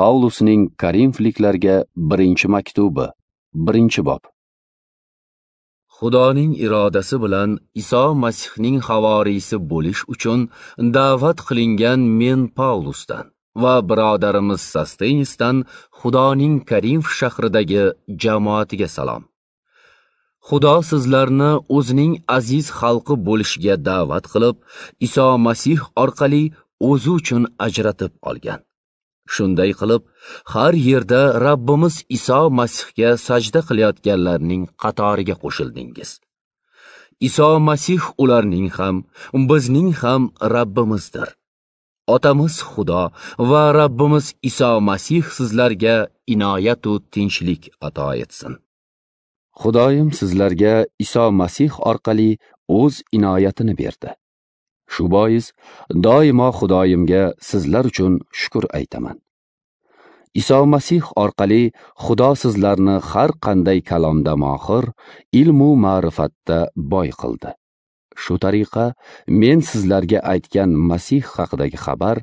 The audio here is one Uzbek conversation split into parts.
Paulusning Korinfliklarga birinchi maktubi, birinchi bob. Xudoning irodasi bilan Iso Masihning havorisi bo'lish uchun da'vat qilingan men Paulusdan va birodarimiz Sostenisdan Xudoning Korinf shahridagi jamoatiga salom. Xudo sizlarni o'zining aziz xalqi bo'lishga da'vat qilib, Iso Masih orqali o'zi uchun ajratib olgan. Shunday qilib, har yerda Rabbimiz Iso Masihga sajda qilayotganlarning qatoriga qo'shildingiz. Iso Masih ularning ham, bizning ham Rabbimizdir. Otamiz Xudo va Rabbimiz Iso Masih sizlarga inoyat va tinchlik ato etsin. Xudoyim sizlarga Iso Masih orqali o'z inoyatini berdi. shu bois doimo xudoyimga sizlar uchun shukur aytaman iso masih orqali xudo sizlarni har qanday kalomda mohir ilmu ma'rifatda boy qildi shu tariqa men sizlarga aytgan masih haqidagi xabar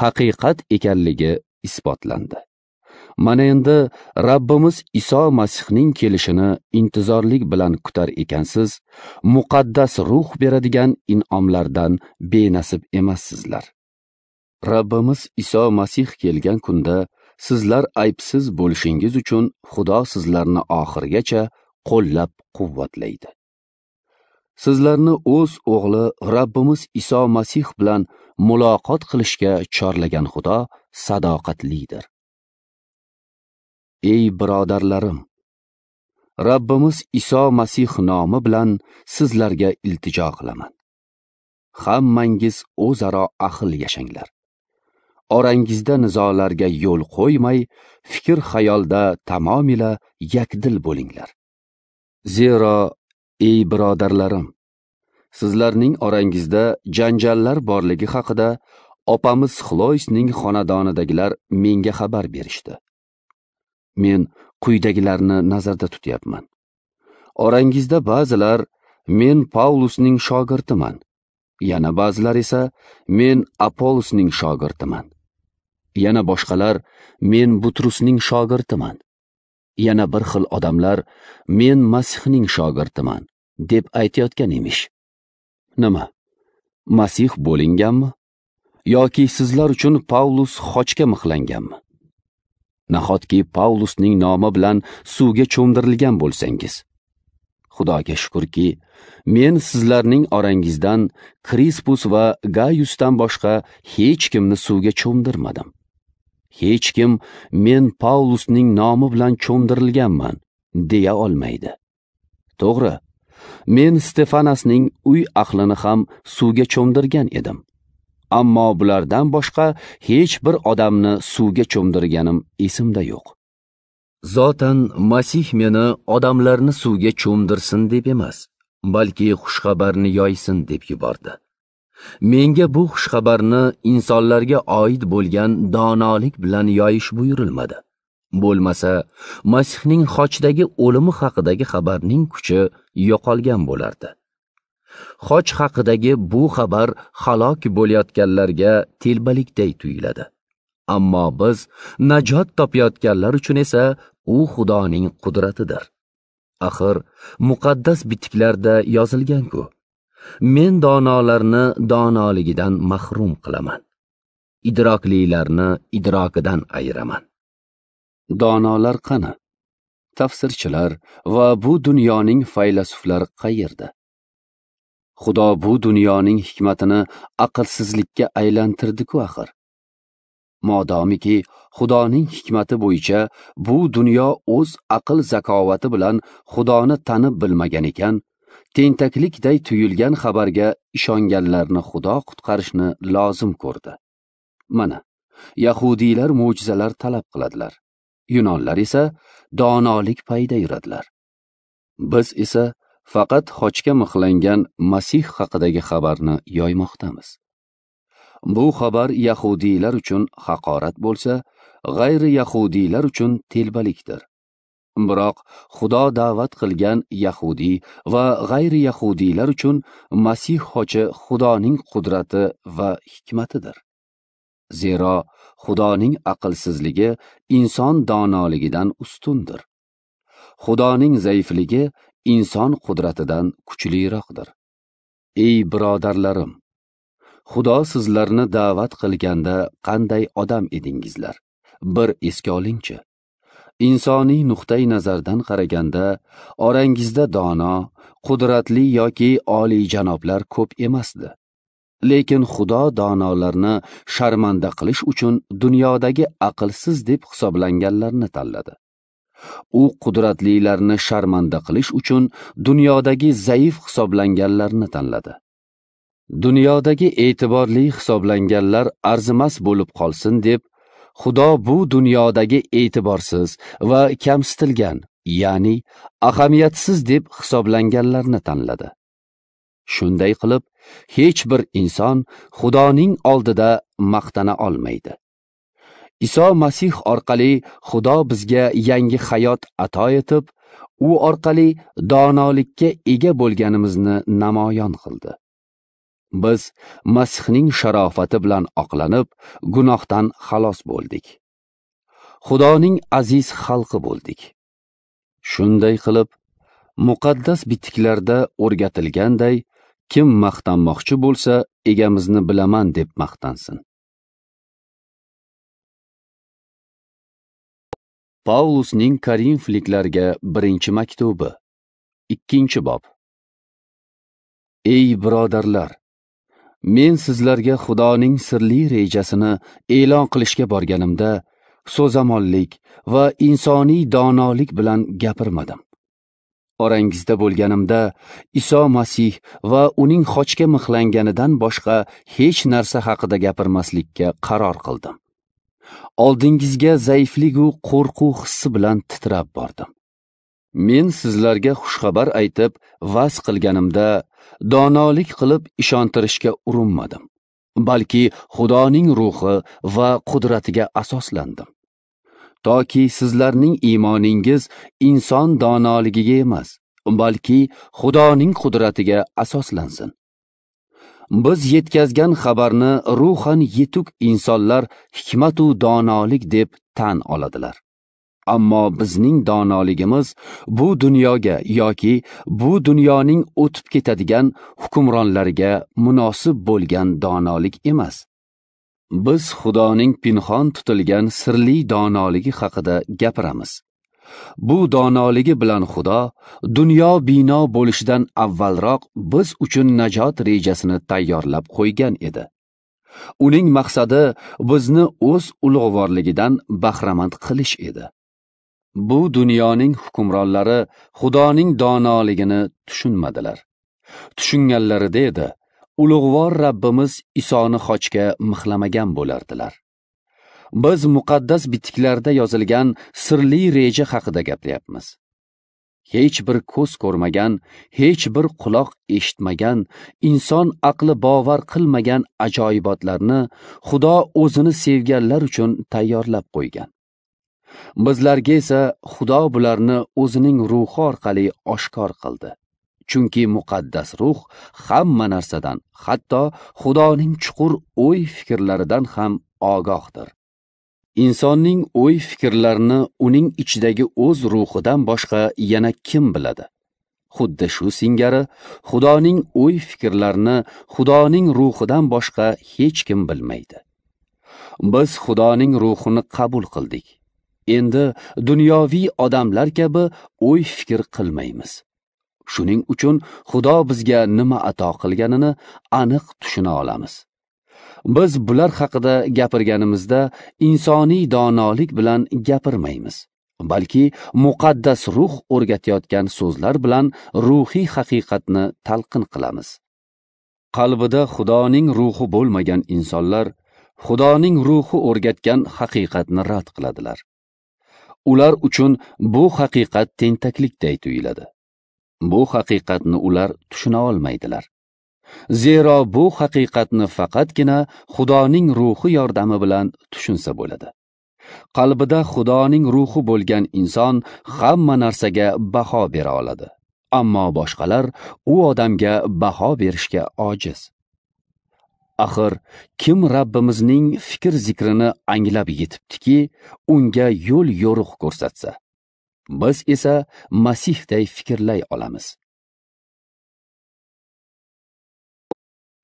haqiqat ekanligi isbotlandi mana endi Rabbimiz Iso Masihning kelishini intizorlik bilan kutar ekansiz, muqaddas ruh beradigan in'omlardan benasib emassizlar. Rabbimiz Iso Masih kelgan kunda sizlar aybsiz bo'lishingiz uchun Xudo sizlarni oxirgacha qo'llab-quvvatlaydi. Sizlarni o'z o'g'li Rabbimiz Iso Masih bilan muloqot qilishga chorlagan Xudo sadoqatlidir. ey birodarlarim Rabbimiz iso masih nomi bilan sizlarga iltijo qilaman hammangiz o'zaro ahl yashanglar orangizda nizolarga yo'l qo'ymay fikr xayolda tamomila yakdil bo'linglar zero ey birodarlarim sizlarning orangizda janjallar borligi haqida opamiz xloysning xonadonidagilar menga xabar berishdi men quyidagilarni nazarda tutyapman orangizda ba'zilar men paulusning shogirdiman yana ba'zilar esa men apolosning shogirdiman yana boshqalar men butrusning shogirdiman yana bir xil odamlar men masihning shogirdiman deb aytayotgan emish nima masih bo'linganmi yoki sizlar uchun paulus xochga mixlanganmi nahotki Paulusning nomi bilan suvga cho'mdirilgan bo'lsangiz. Xudoga shukrki, men sizlarning orangizdan Krispus va Gaiusdan boshqa hech kimni suvga cho'mdirmadim. Hech kim men Paulusning nomi bilan cho'mdirilganman deya olmaydi. To'g'ri, men Stefanasning uy ahlini ham suvga cho'mdirgan edim. ammo bulardan boshqa hech bir odamni suvga cho'mdirganim esimda yo'q zotan masih meni odamlarni suvga cho'mdirsin deb emas balki xushxabarni yoysin deb yubordi menga bu xushxabarni insonlarga oid bo'lgan donolik bilan yoyish buyurilmadi bo'lmasa masihning xochdagi o'limi haqidagi xabarning kuchi yo'qolgan bo'lardi xoch haqidagi bu xabar halok bo'layotganlarga telbalikday tuyuladi. Ammo biz najot topayotganlar uchun esa u Xudoning qudratidir. Axir muqaddas bitiklarda yozilgan-ku. Men donolarni donoligidan mahrum qilaman. Idroklilarni idrokidan ayiraman. Donolar qani? tafsirchilar va bu dunyoning faylasuflari qayerda xudo bu dunyoning hikmatini aqlsizlikka aylantirdiku axir modomiki xudoning hikmati bo'yicha bu dunyo o'z aql zakovati bilan xudoni tanib bilmagan ekan tentaklikday tuyulgan xabarga ishonganlarni xudo qutqarishni lozim ko'rdi mana yahudiylar mo'jizalar talab qiladilar yunonlar esa donolik payida yuradilar biz esa faqat xochga mixlangan Masih haqidagi xabarni yoymoqdamiz. Bu xabar yahudiylar uchun haqorat bo'lsa, g'ayri-yahudiylar uchun telbalikdir. Biroq Xudo da'vat qilgan yahudiy va g'ayri-yahudiylar uchun Masih xochi Xudoning qudrati va hikmatidir. Zero Xudoning aqlsizligi inson donoligidan ustundir. Xudoning zaifligi inson qudratidan kuchliroqdir ey birodarlarim xudo sizlarni da'vat qilganda qanday odam edingizlar bir esga olingchi insoniy nuqtai nazardan qaraganda orangizda dono qudratli yoki oliyjanoblar ko'p emasdi lekin xudo donolarni sharmanda qilish uchun dunyodagi aqlsiz deb hisoblanganlarni tanladi u qudratlilarni sharmanda qilish uchun dunyodagi zaif hisoblanganlarni tanladi dunyodagi e'tiborli hisoblanganlar arzimas bo'lib qolsin deb xudo bu dunyodagi e'tiborsiz va kamsitilgan ya'ni ahamiyatsiz deb hisoblanganlarni tanladi shunday qilib hech bir inson xudoning oldida maqtana olmaydi Iso Masih orqali Xudo bizga yangi hayot ato etib, u orqali donolikka ega bo'lganimizni namoyon qildi. Biz Masihning sharofati bilan oqlanib, gunohdan xalos bo'ldik. Xudoning aziz xalqi bo'ldik. Shunday qilib, muqaddas bitiklarda o'rgatilganday, kim maqtanmoqchi bo'lsa, egamizni bilaman deb maqtansin. Paulusning Korinfliklarga birinchi maktubi. Ikkinchi bob. Ey birodarlar, men sizlarga Xudoning sirli rejasini e'lon qilishga borganimda so'zamonlik va insoniy donolik bilan gapirmadim. Orangizda bo'lganimda Iso Masih va uning xochga mixlanganidan boshqa hech narsa haqida gapirmaslikka qaror qildim. oldingizga zaifligu qo'rquv hissi bilan titrab bordim men sizlarga xushxabar aytib vaz qilganimda donolik qilib ishontirishga urinmadim balki xudoning ruhi va qudratiga asoslandim toki sizlarning iymoningiz inson donoligiga emas balki xudoning qudratiga asoslansin biz yetkazgan xabarni ruhan yetuk insonlar hikmat u donolik deb tan oladilar ammo bizning donoligimiz bu dunyoga yoki bu dunyoning o'tib ketadigan hukmronlariga munosib bo'lgan donolik emas biz xudoning pinhon tutilgan sirli donoligi haqida gapiramiz bu donoligi bilan xudo dunyo bino bo'lishidan avvalroq biz uchun najot rejasini tayyorlab qo'ygan edi uning maqsadi bizni o'z ulug'vorligidan bahramand qilish edi bu dunyoning hukmronlari xudoning donoligini tushunmadilar tushunganlarida edi ulug'vor Rabbimiz Isoni xochga mixlamagan bo'lardilar. biz muqaddas bitiklarda yozilgan sirli reja haqida gaplayapmiz hech bir ko'z ko'rmagan hech bir quloq eshitmagan inson aqli bovar qilmagan ajoyibotlarni xudo o'zini sevganlar uchun tayyorlab qo'ygan bizlarga esa xudo bularni o'zining ruhi orqali oshkor qildi chunki muqaddas ruh hamma narsadan hatto xudoning chuqur o'y fikrlaridan ham ogohdir insonning o'y fikrlarini uning ichidagi o'z ruhidan boshqa yana kim biladi xuddi shu singari xudoning o'y fikrlarini xudoning ruhidan boshqa hech kim bilmaydi biz xudoning ruhini qabul qildik endi dunyoviy odamlar kabi o'y fikr qilmaymiz shuning uchun xudo bizga nima ato qilganini aniq tushuna olamiz biz bular haqida gapirganimizda insoniy donolik bilan gapirmaymiz balki muqaddas ruh o'rgatayotgan so'zlar bilan ruhiy haqiqatni talqin qilamiz qalbida xudoning ruhi bo'lmagan insonlar xudoning ruhi o'rgatgan haqiqatni rad qiladilar ular uchun bu haqiqat tentaklikday tuyuladi bu haqiqatni ular tushuna olmaydilar zero bu haqiqatni faqatgina xudoning ruhi yordami bilan tushunsa bo'ladi qalbida xudoning ruhi bo'lgan inson hamma narsaga baho bera oladi ammo boshqalar u odamga baho berishga ojiz axir kim rabbimizning fikr zikrini anglab yetibdiki unga yo'l yo'riq ko'rsatsa biz esa masihday fikrlay olamiz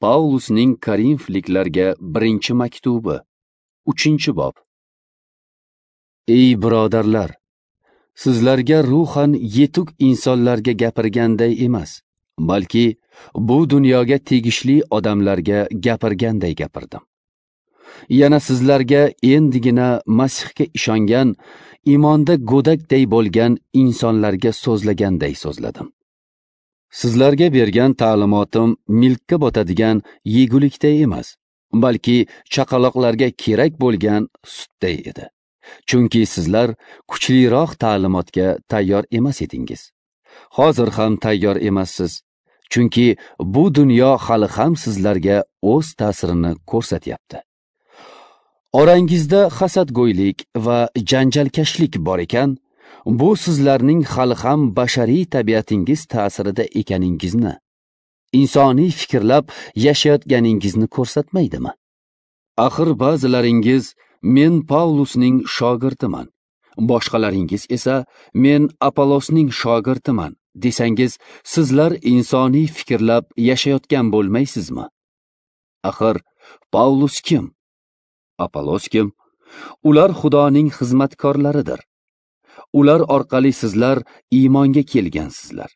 Paulusning Korinfliklarga birinchi maktubi, 3 bob. Ey birodarlar, sizlarga ruhan yetuk insonlarga gapirganday emas, balki bu dunyoga tegishli odamlarga gapirganday gapirdim. Yana sizlarga endigina Masihga ishongan, iymonda go'dakday bo'lgan insonlarga so'zlaganday so'zladim. sizlarga bergan ta'limotim milkka botadigan yegulikday emas balki chaqaloqlarga kerak bo'lgan sutday edi chunki sizlar kuchliroq ta'limotga tayyor emas edingiz hozir ham tayyor emassiz chunki bu dunyo hali ham sizlarga o'z ta'sirini ko'rsatyapti orangizda hasadgo'ylik va janjalkashlik bor ekan bu sizlarning hali ham bashariy tabiatingiz ta'sirida ekaningizni insoniy fikrlab yashayotganingizni ko'rsatmaydimi axir ba'zilaringiz men pavlusning shogirdiman boshqalaringiz esa men apolosning shogirdiman desangiz sizlar insoniy fikrlab yashayotgan bo'lmaysizmi axir pavlus kim apolos kim ular xudoning xizmatkorlaridir ular orqali sizlar iymonga kelgansizlar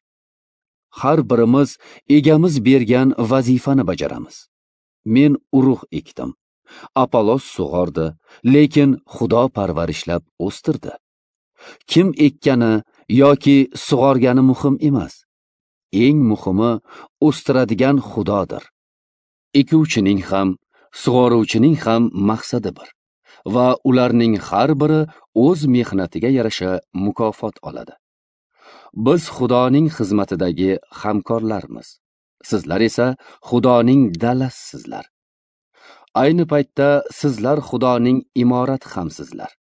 har birimiz egamiz bergan vazifani bajaramiz men urug' ekdim apolos sug'ordi lekin xudo parvarishlab o'stirdi kim ekkani yoki sug'organi muhim emas eng muhimi o'stiradigan xudodir ekuvchining ham sug'oruvchining ham maqsadi bir va ularning har biri o'z mehnatiga yarasha mukofot oladi. Biz Xudoning xizmatidagi hamkorlarmiz. Sizlar esa Xudoning dalasizlar. Ayni paytda sizlar Xudoning imorat hamsizlar.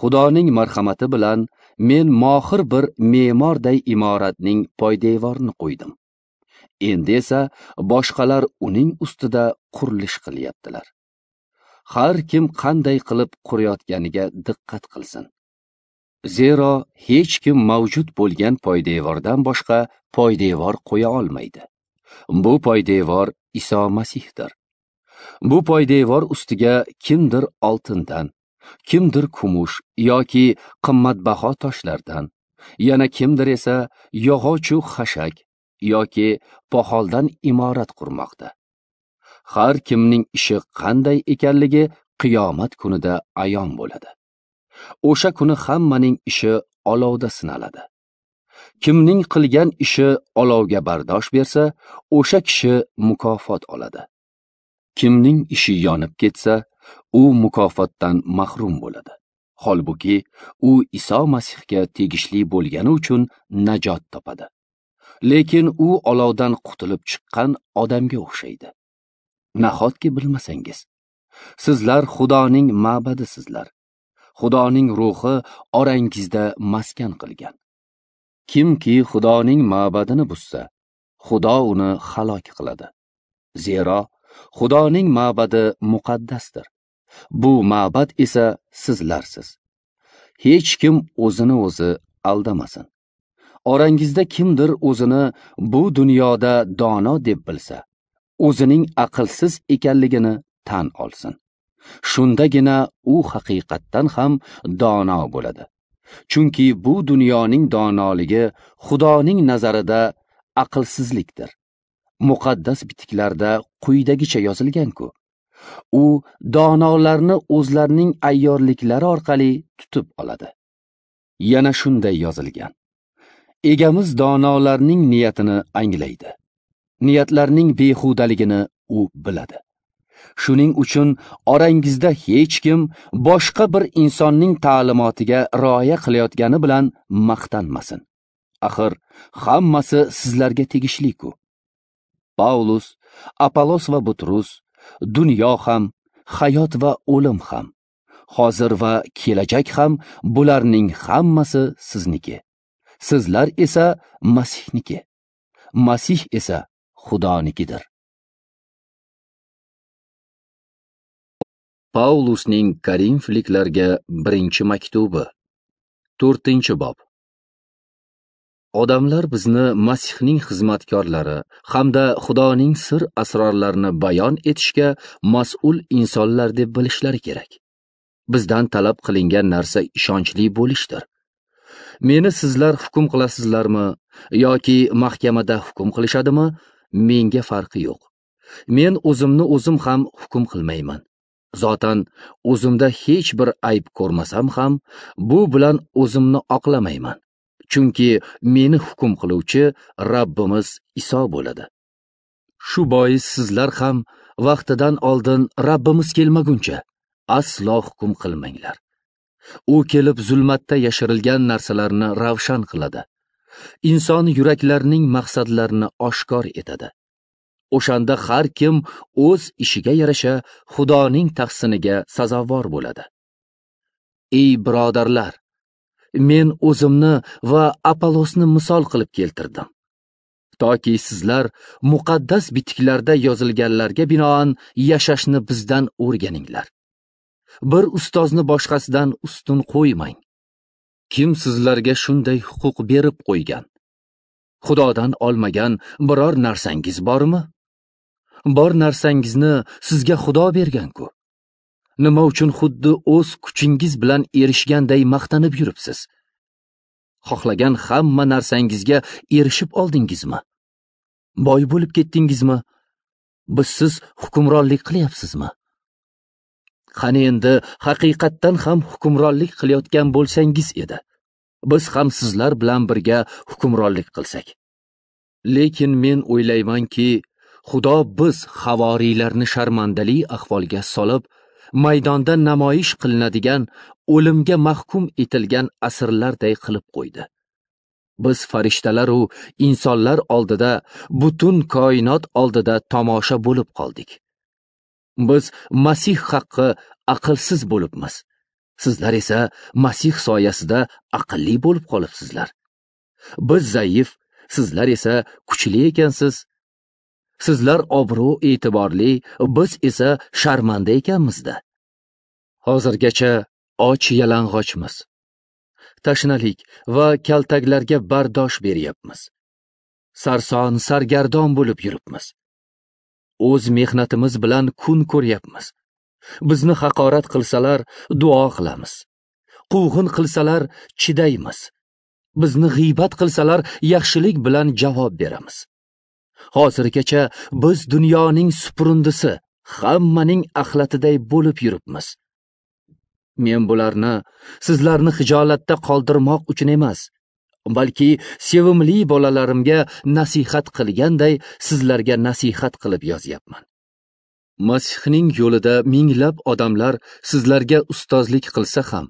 Xudoning marhamati bilan men mohir bir me'morday imoratning poydevorini qo'ydim. endi esa boshqalar uning ustida qurilish qilyaptilar har kim qanday qilib qurayotganiga diqqat qilsin zero hech kim mavjud bo'lgan poydevordan boshqa poydevor qo'ya olmaydi bu poydevor iso masihdir bu poydevor ustiga kimdir oltindan kimdir kumush yoki qimmatbaho toshlardan yana kimdir esa yog'ochu xashak yoki poholdan imorat qurmoqda har kimning ishi qanday ekanligi qiyomat kunida ayon bo'ladi. O'sha kuni hammaning ishi olovda sinaladi. Kimning qilgan ishi olovga bardosh bersa, o'sha kishi mukofot oladi. Kimning ishi yonib ketsa, u mukofotdan mahrum bo'ladi. Holbuki, u Iso Masihga tegishli bo'lgani uchun najot topadi. Lekin u olovdan qutulib chiqqan odamga o'xshaydi. nahotki bilmasangiz sizlar xudoning ma'badisizlar xudoning ruhi orangizda maskan qilgan kimki xudoning ma'badini buzsa xudo uni halok qiladi zero xudoning ma'badi muqaddasdir bu ma'bad esa sizlarsiz hech kim o'zini o'zi aldamasin orangizda kimdir o'zini bu dunyoda dono deb bilsa o'zining aqlsiz ekanligini tan olsin shundagina u haqiqatdan ham dono bo'ladi chunki bu dunyoning donoligi xudoning nazarida aqlsizlikdir muqaddas bitiklarda quyidagicha yozilganku u donolarni o'zlarining ayyorliklari orqali tutib oladi yana shunday yozilgan egamiz donolarning niyatini anglaydi niyatlarning behudaligini u biladi shuning uchun orangizda hech kim boshqa bir insonning ta'limotiga rioya qilayotgani bilan maqtanmasin axir hammasi sizlarga tegishliku paulus apolos va butrus dunyo ham hayot va o'lim ham hozir va kelajak ham bularning hammasi sizniki sizlar esa masihniki masih esa xudonikidir paulusning karinfliklarga birinchi maktubi to'rtinchi bob odamlar bizni masihning xizmatkorlari hamda xudoning sir asrorlarini bayon etishga mas'ul insonlar deb bilishlari kerak bizdan talab qilingan narsa ishonchli bo'lishdir meni sizlar hukm qilasizlarmi yoki mahkamada hukm qilishadimi menga farqi yo'q. Men o'zimni o'zim ham hukm qilmayman. Zotan o'zimda hech bir ayb ko'rmasam ham, bu bilan o'zimni oqlamayman. Chunki meni hukm qiluvchi Rabbimiz Iso bo'ladi. Shu bois sizlar ham vaqtidan oldin Rabbimiz kelmaguncha aslo hukm qilmanglar. u kelib zulmatda yashirilgan narsalarni ravshan qiladi inson yuraklarining maqsadlarini oshkor etadi o'shanda har kim o'z ishiga yarasha xudoning taqsiniga sazovor bo'ladi ey birodarlar men o'zimni va Apollosni misol qilib keltirdim toki sizlar muqaddas bitiklarda yozilganlarga binoan yashashni bizdan o'rganinglar bir ustozni boshqasidan ustun qo'ymang kim sizlarga shunday huquq berib qo'ygan xudodan olmagan biror narsangiz bormi bor narsangizni sizga xudo berganku nima uchun xuddi o'z kuchingiz bilan erishganday maqtanib yuribsiz xohlagan hamma narsangizga erishib oldingizmi boy bo'lib ketdingizmi bizsiz hukmronlik qilyapsizmi qani endi haqiqatdan ham hukmronlik qilayotgan bo'lsangiz edi biz ham sizlar bilan birga hukmronlik qilsak lekin men o'ylaymanki xudo biz havoriylarni sharmandali ahvolga solib maydonda namoyish qilinadigan o'limga mahkum etilgan asrlarday qilib qo'ydi biz farishtalar u insonlar oldida butun koinot oldida tomosha bo'lib qoldik biz masih haqqi aqlsiz bo'libmiz sizlar esa masih soyasida aqlli bo'lib qolibsizlar biz zaif sizlar esa kuchli ekansiz sizlar obro' e'tiborli biz esa sharmanda ekanmizda hozirgacha och yalang'ochmiz tashnalik va kaltaklarga bardosh beryapmiz sarson sargardon bo'lib yuribmiz o'z mehnatimiz bilan kun ko'ryapmiz bizni haqorat qilsalar duo qilamiz quvg'in qilsalar chidaymiz bizni g'ibat qilsalar yaxshilik bilan javob beramiz hozirgacha biz dunyoning suprundisi hammaning axlatiday bo'lib yuribmiz men bularni sizlarni xijolatda qoldirmoq uchun emas balki sevimli bolalarimga nasihat qilganday sizlarga nasihat qilib yozyapman masihning yo'lida minglab odamlar sizlarga ustozlik qilsa ham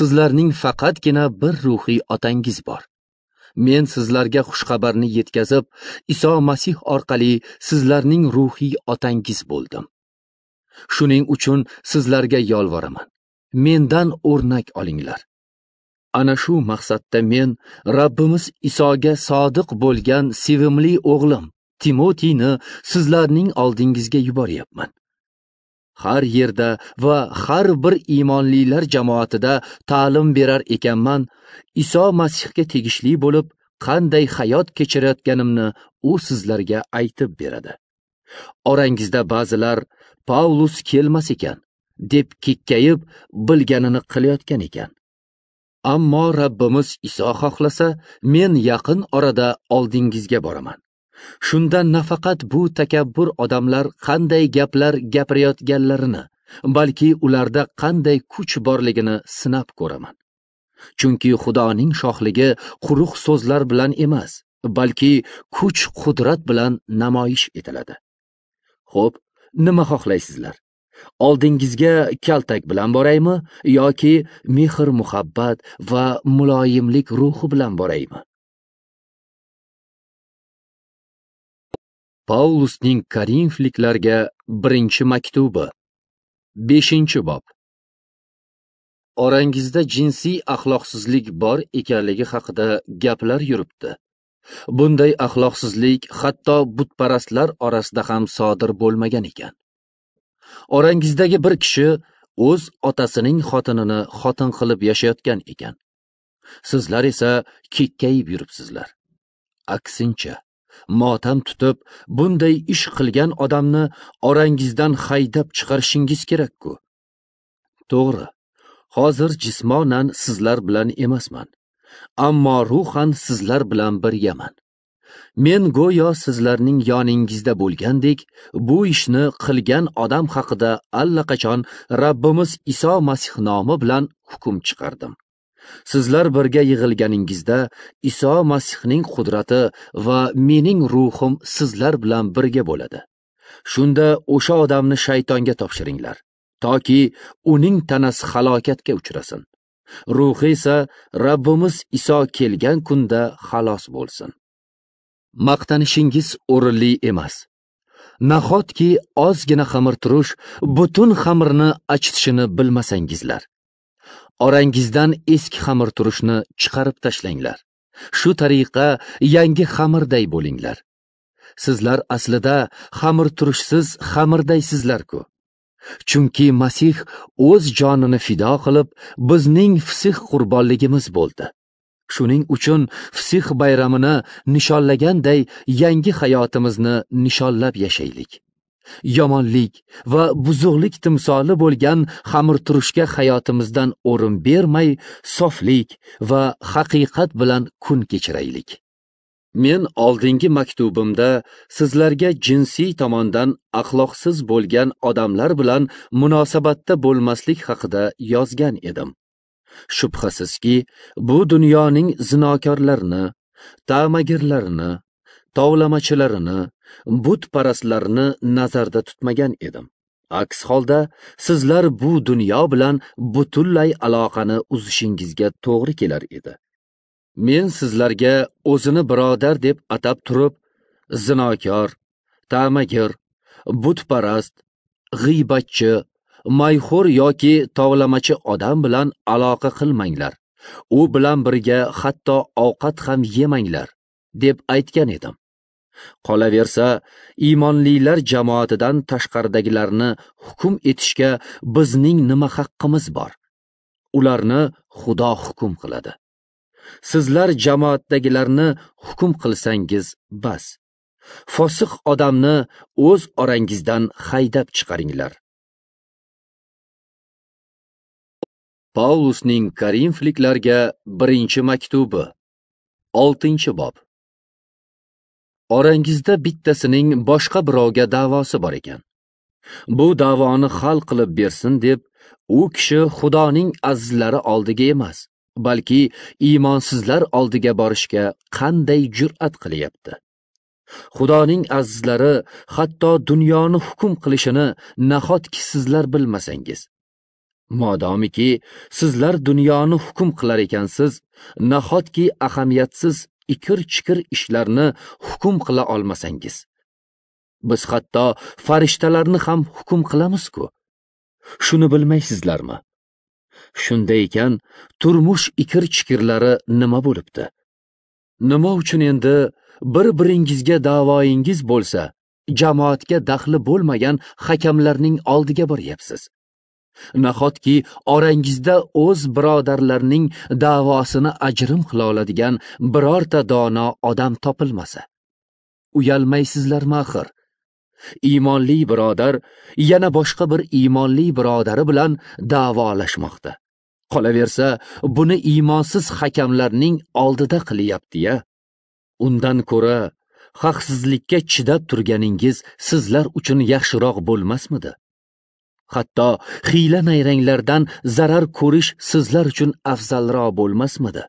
sizlarning faqatgina bir ruhiy otangiz bor men sizlarga xushxabarni yetkazib iso masih orqali sizlarning ruhiy otangiz bo'ldim shuning uchun sizlarga yolvoraman mendan o'rnak olinglar ana shu maqsadda men Rabbimiz Isoga sodiq bo'lgan sevimli o'g'lim Timotiyni sizlarning oldingizga yuboryapman. Har yerda va har bir iymonlilar jamoatida ta'lim berar ekanman, Iso Masihga tegishli bo'lib qanday hayot kechirayotganimni u sizlarga aytib beradi. Orangizda ba'zilar Paulus kelmas ekan, deb kikkayib bilganini qilayotgan ekan. ammo Rabbimiz Iso xohlasa, men yaqin orada oldingizga boraman. Shunda nafaqat bu takabbur odamlar qanday gaplar gapirayotganlarini, balki ularda qanday kuch borligini sinab ko'raman. Chunki Xudoning shohligi quruq so'zlar bilan emas, balki kuch qudrat bilan namoyish etiladi. Xo'p, nima xohlaysizlar? oldingizga kaltak bilan boraymi yoki mehr muhabbat va muloyimlik ruhi bilan boraymi Paulusning Korinfliklarga birinchi maktubi 5-bob Orangizda jinsiy axloqsizlik bor ekanligi haqida gaplar yuribdi. Bunday axloqsizlik hatto butparastlar orasida ham sodir bo'lmagan ekan. orangizdagi bir kishi o'z otasining xotinini xotin qilib yashayotgan ekan sizlar esa kekkayib yuribsizlar aksincha motam tutib bunday ish qilgan odamni orangizdan haydab chiqarishingiz kerakku to'g'ri hozir jismonan sizlar bilan emasman ammo ruhan sizlar bilan birgaman men go'yo sizlarning yoningizda bo'lgandek bu ishni qilgan odam haqida allaqachon Rabbimiz Iso Masih nomi bilan hukm chiqardim. Sizlar birga yig'ilganingizda Iso Masihning qudrati va mening ruhim sizlar bilan birga bo'ladi. Shunda o'sha odamni shaytonga topshiringlar, toki uning tanasi halokatga uchrasin. ruhi esa Rabbimiz Iso kelgan kunda xalos bo'lsin. maqtanishingiz o'rinli emas nahotki ozgina xamirturush butun xamirni achitishini bilmasangizlar orangizdan eski xamirturushni chiqarib tashlanglar shu tariqa yangi xamirday bo'linglar sizlar aslida xamirturushsiz xamirdaysizlarku ku chunki masih o'z jonini fido qilib bizning fisih qurbonligimiz bo'ldi Shuning uchun Fisix bayramini nishonlaganday yangi hayotimizni nishonlab yashaylik. Yomonlik va buzuqlik timsoli bo'lgan xamirturushga hayotimizdan o'rin bermay, soflik va haqiqat bilan kun kechiraylik. Men oldingi maktubimda sizlarga jinsiy tomondan axloqsiz bo'lgan odamlar bilan munosabatda bo'lmaslik haqida yozgan edim. Shubhasizki, bu dunyoning zinokorlarini, ta'magirlarini, tovlamachilarini, butparastlarni nazarda tutmagan edim. Aks holda sizlar bu dunyo bilan butunlay aloqani uzishingizga to'g'ri kelar edi. Men sizlarga o'zini birodar deb atab turib, zinokor, ta'magir, butparast, g'iybatchi mayxo'r yoki tovlamachi odam bilan aloqa qilmanglar u bilan birga hatto ovqat ham yemanglar deb aytgan edim qolaversa iymonlilar jamoatidan tashqaridagilarni hukm etishga bizning nima haqqimiz bor ularni xudo hukm qiladi sizlar jamoatdagilarni hukm qilsangiz bas fosiq odamni o'z orangizdan haydab chiqaringlar Paulusning Korinfliklarga birinchi maktubi 6 bob Orangizda bittasining boshqa birovga da'vosi bor ekan. Bu da'voni hal qilib bersin deb u kishi Xudoning azizlari oldiga emas, balki iymonsizlar oldiga borishga qanday jur'at qilyapti? Xudoning azizlari hatto dunyoni hukm qilishini nahotki sizlar bilmasangiz, Modomiki sizlar dunyoni hukm qilar ekansiz, nahotki ahamiyatsiz ikir-chikir ishlarni hukm qila olmasangiz. Biz hatto farishtalarni ham hukm qilamiz-ku. Shuni bilmaysizlarmi? Shunday ekan, turmush ikir-chikirlari nima bo'libdi? Nima uchun endi bir-biringizga da'voingiz bo'lsa, jamoatga daxli bo'lmagan hakamlarning oldiga boryapsiz? nahotki orangizda o'z birodarlarining davosini ajrim qila oladigan birorta dono odam topilmasa uyalmaysizlarmi axir iymonli birodar yana boshqa bir iymonli birodari bilan davolashmoqda qolaversa buni iymonsiz hakamlarning oldida qilyapti ya undan ko'ra haqsizlikka chidab turganingiz sizlar uchun yaxshiroq bo'lmasmidi hatto xiyla nayranglardan zarar ko'rish sizlar uchun afzalroq bo'lmasmidi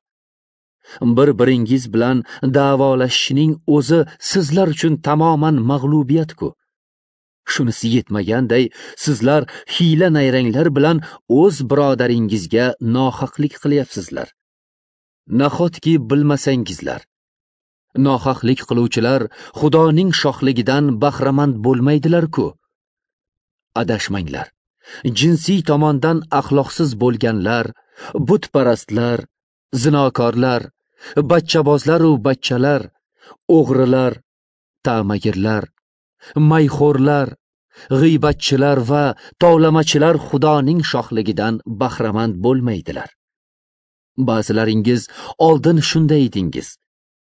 bir biringiz bilan da'volashishning o'zi sizlar uchun tamoman mag'lubiyatku shunisi yetmaganday sizlar xiyla nayranglar bilan o'z birodaringizga nohaqlik qilyapsizlar nahotki bilmasangizlar nohaqlik qiluvchilar xudoning shohligidan bahramand bo'lmaydilar-ku. adashmanglar jinsiy tomondan axloqsiz bo'lganlar butparastlar zinokorlar bachchabozlar va bachchalar o'g'rilar tamagirlar mayxo'rlar g'ibatchilar va tovlamachilar xudoning shohligidan bahramand bo'lmaydilar ba'zilaringiz oldin shunday edingiz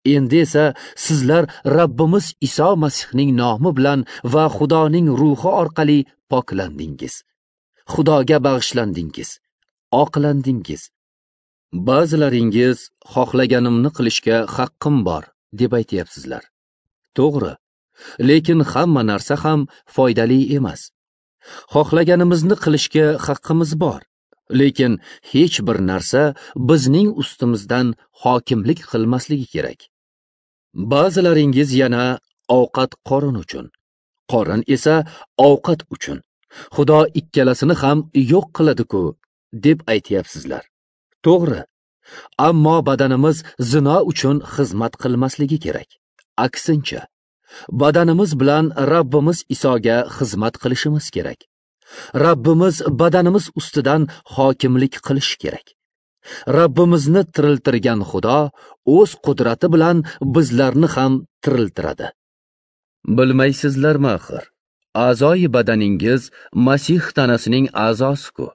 Endi esa sizlar Rabbimiz Iso Masihning nomi bilan va Xudoning ruhi orqali poklandingiz. Xudoga bag'ishlandingiz, oqlandingiz. Ba'zilaringiz xohlaganimni qilishga haqqim bor deb aytyapsizlar. To'g'ri. Lekin hamma narsa ham foydali emas. Xohlaganimizni qilishga haqqimiz bor. lekin hech bir narsa bizning ustimizdan hokimlik qilmasligi kerak ba'zilaringiz yana ovqat qorin uchun qorin esa ovqat uchun xudo ikkalasini ham yo'q qiladi-ku deb aytyapsizlar to'g'ri ammo badanimiz zino uchun xizmat qilmasligi kerak aksincha badanimiz bilan Rabbimiz Isoga xizmat qilishimiz kerak. Rabbimiz badanimiz ustidan hokimlik qilish kerak. Rabbimizni tiriltirgan Xudo o'z qudrati bilan bizlarni ham tiriltiradi. Bilmaysizlarmi axir? A'zoyi badaningiz Masih tanasining a'zosi-ku.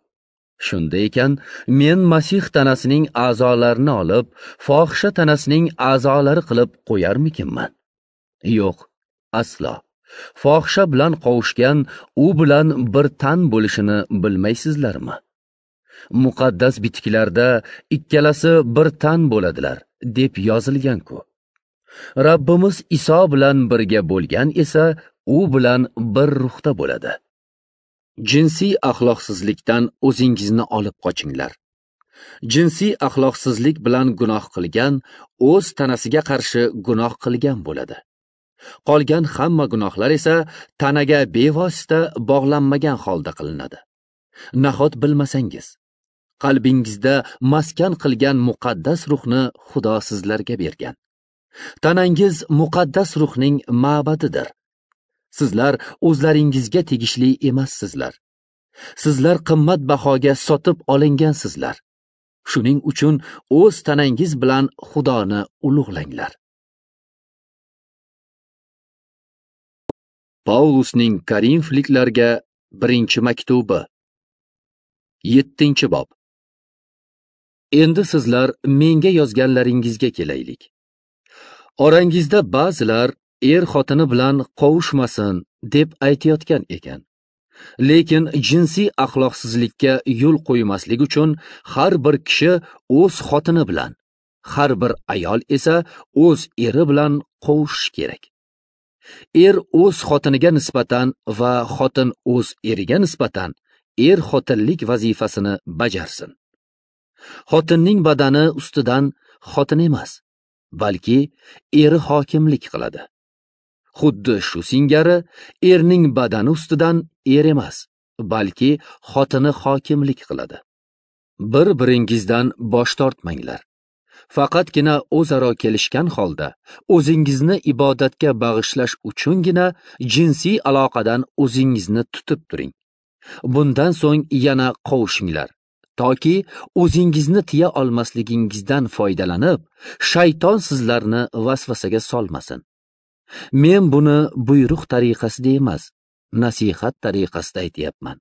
Shunday ekan, men Masih tanasining a'zolarini olib, fohisha tanasining a'zolari qilib qo'yarmikinman? Yo'q, aslo. fohisha bilan qovushgan u bilan bir tan bo'lishini bilmaysizlarmi muqaddas bitiklarda ikkalasi bir tan bo'ladilar deb yozilgan-ku. Rabbimiz Iso bilan birga bo'lgan esa u bilan bir ruhda bo'ladi. Jinsiy axloqsizlikdan o'zingizni olib qochinglar. Jinsiy axloqsizlik bilan gunoh qilgan o'z tanasiga qarshi gunoh qilgan bo'ladi. Qolgan hamma gunohlar esa tanaga bevosita bog'lanmagan holda qilinadi. Nahot bilmasangiz, qalbingizda maskan qilgan muqaddas ruhni Xudo sizlarga bergan. Tanangiz muqaddas ruhning ma'badidir. Sizlar o'zlaringizga tegishli emassizlar. Sizlar qimmat bahoga sotib olingansizlar. Shuning uchun o'z tanangiz bilan Xudoni ulug'langlar. Paulusning Korinfliklarga birinchi maktubi 7 bob Endi sizlar menga yozganlaringizga kelaylik. Orangizda ba'zilar er xotini bilan qovushmasin deb aytayotgan ekan. Lekin jinsiy axloqsizlikka yo'l qo'ymaslik uchun har bir kishi o'z xotini bilan, har bir ayol esa o'z eri bilan qovushishi kerak. Er o'z xotiniga nisbatan va xotin o'z eriga nisbatan er xotinlik vazifasini bajarsin. Xotinning badani ustidan xotin emas, balki eri hokimlik qiladi. Xuddi shu singari erning badani ustidan er emas, balki xotini hokimlik qiladi. Bir-biringizdan bosh tortmanglar. faqatgina o'zaro kelishgan holda o'zingizni ibodatga bag'ishlash uchungina jinsiy aloqadan o'zingizni tutib turing bundan so'ng yana qovushinglar toki o'zingizni tiya olmasligingizdan foydalanib shayton sizlarni vasvasaga solmasin men buni buyruq tariqasida emas nasihat tariqasida aytyapman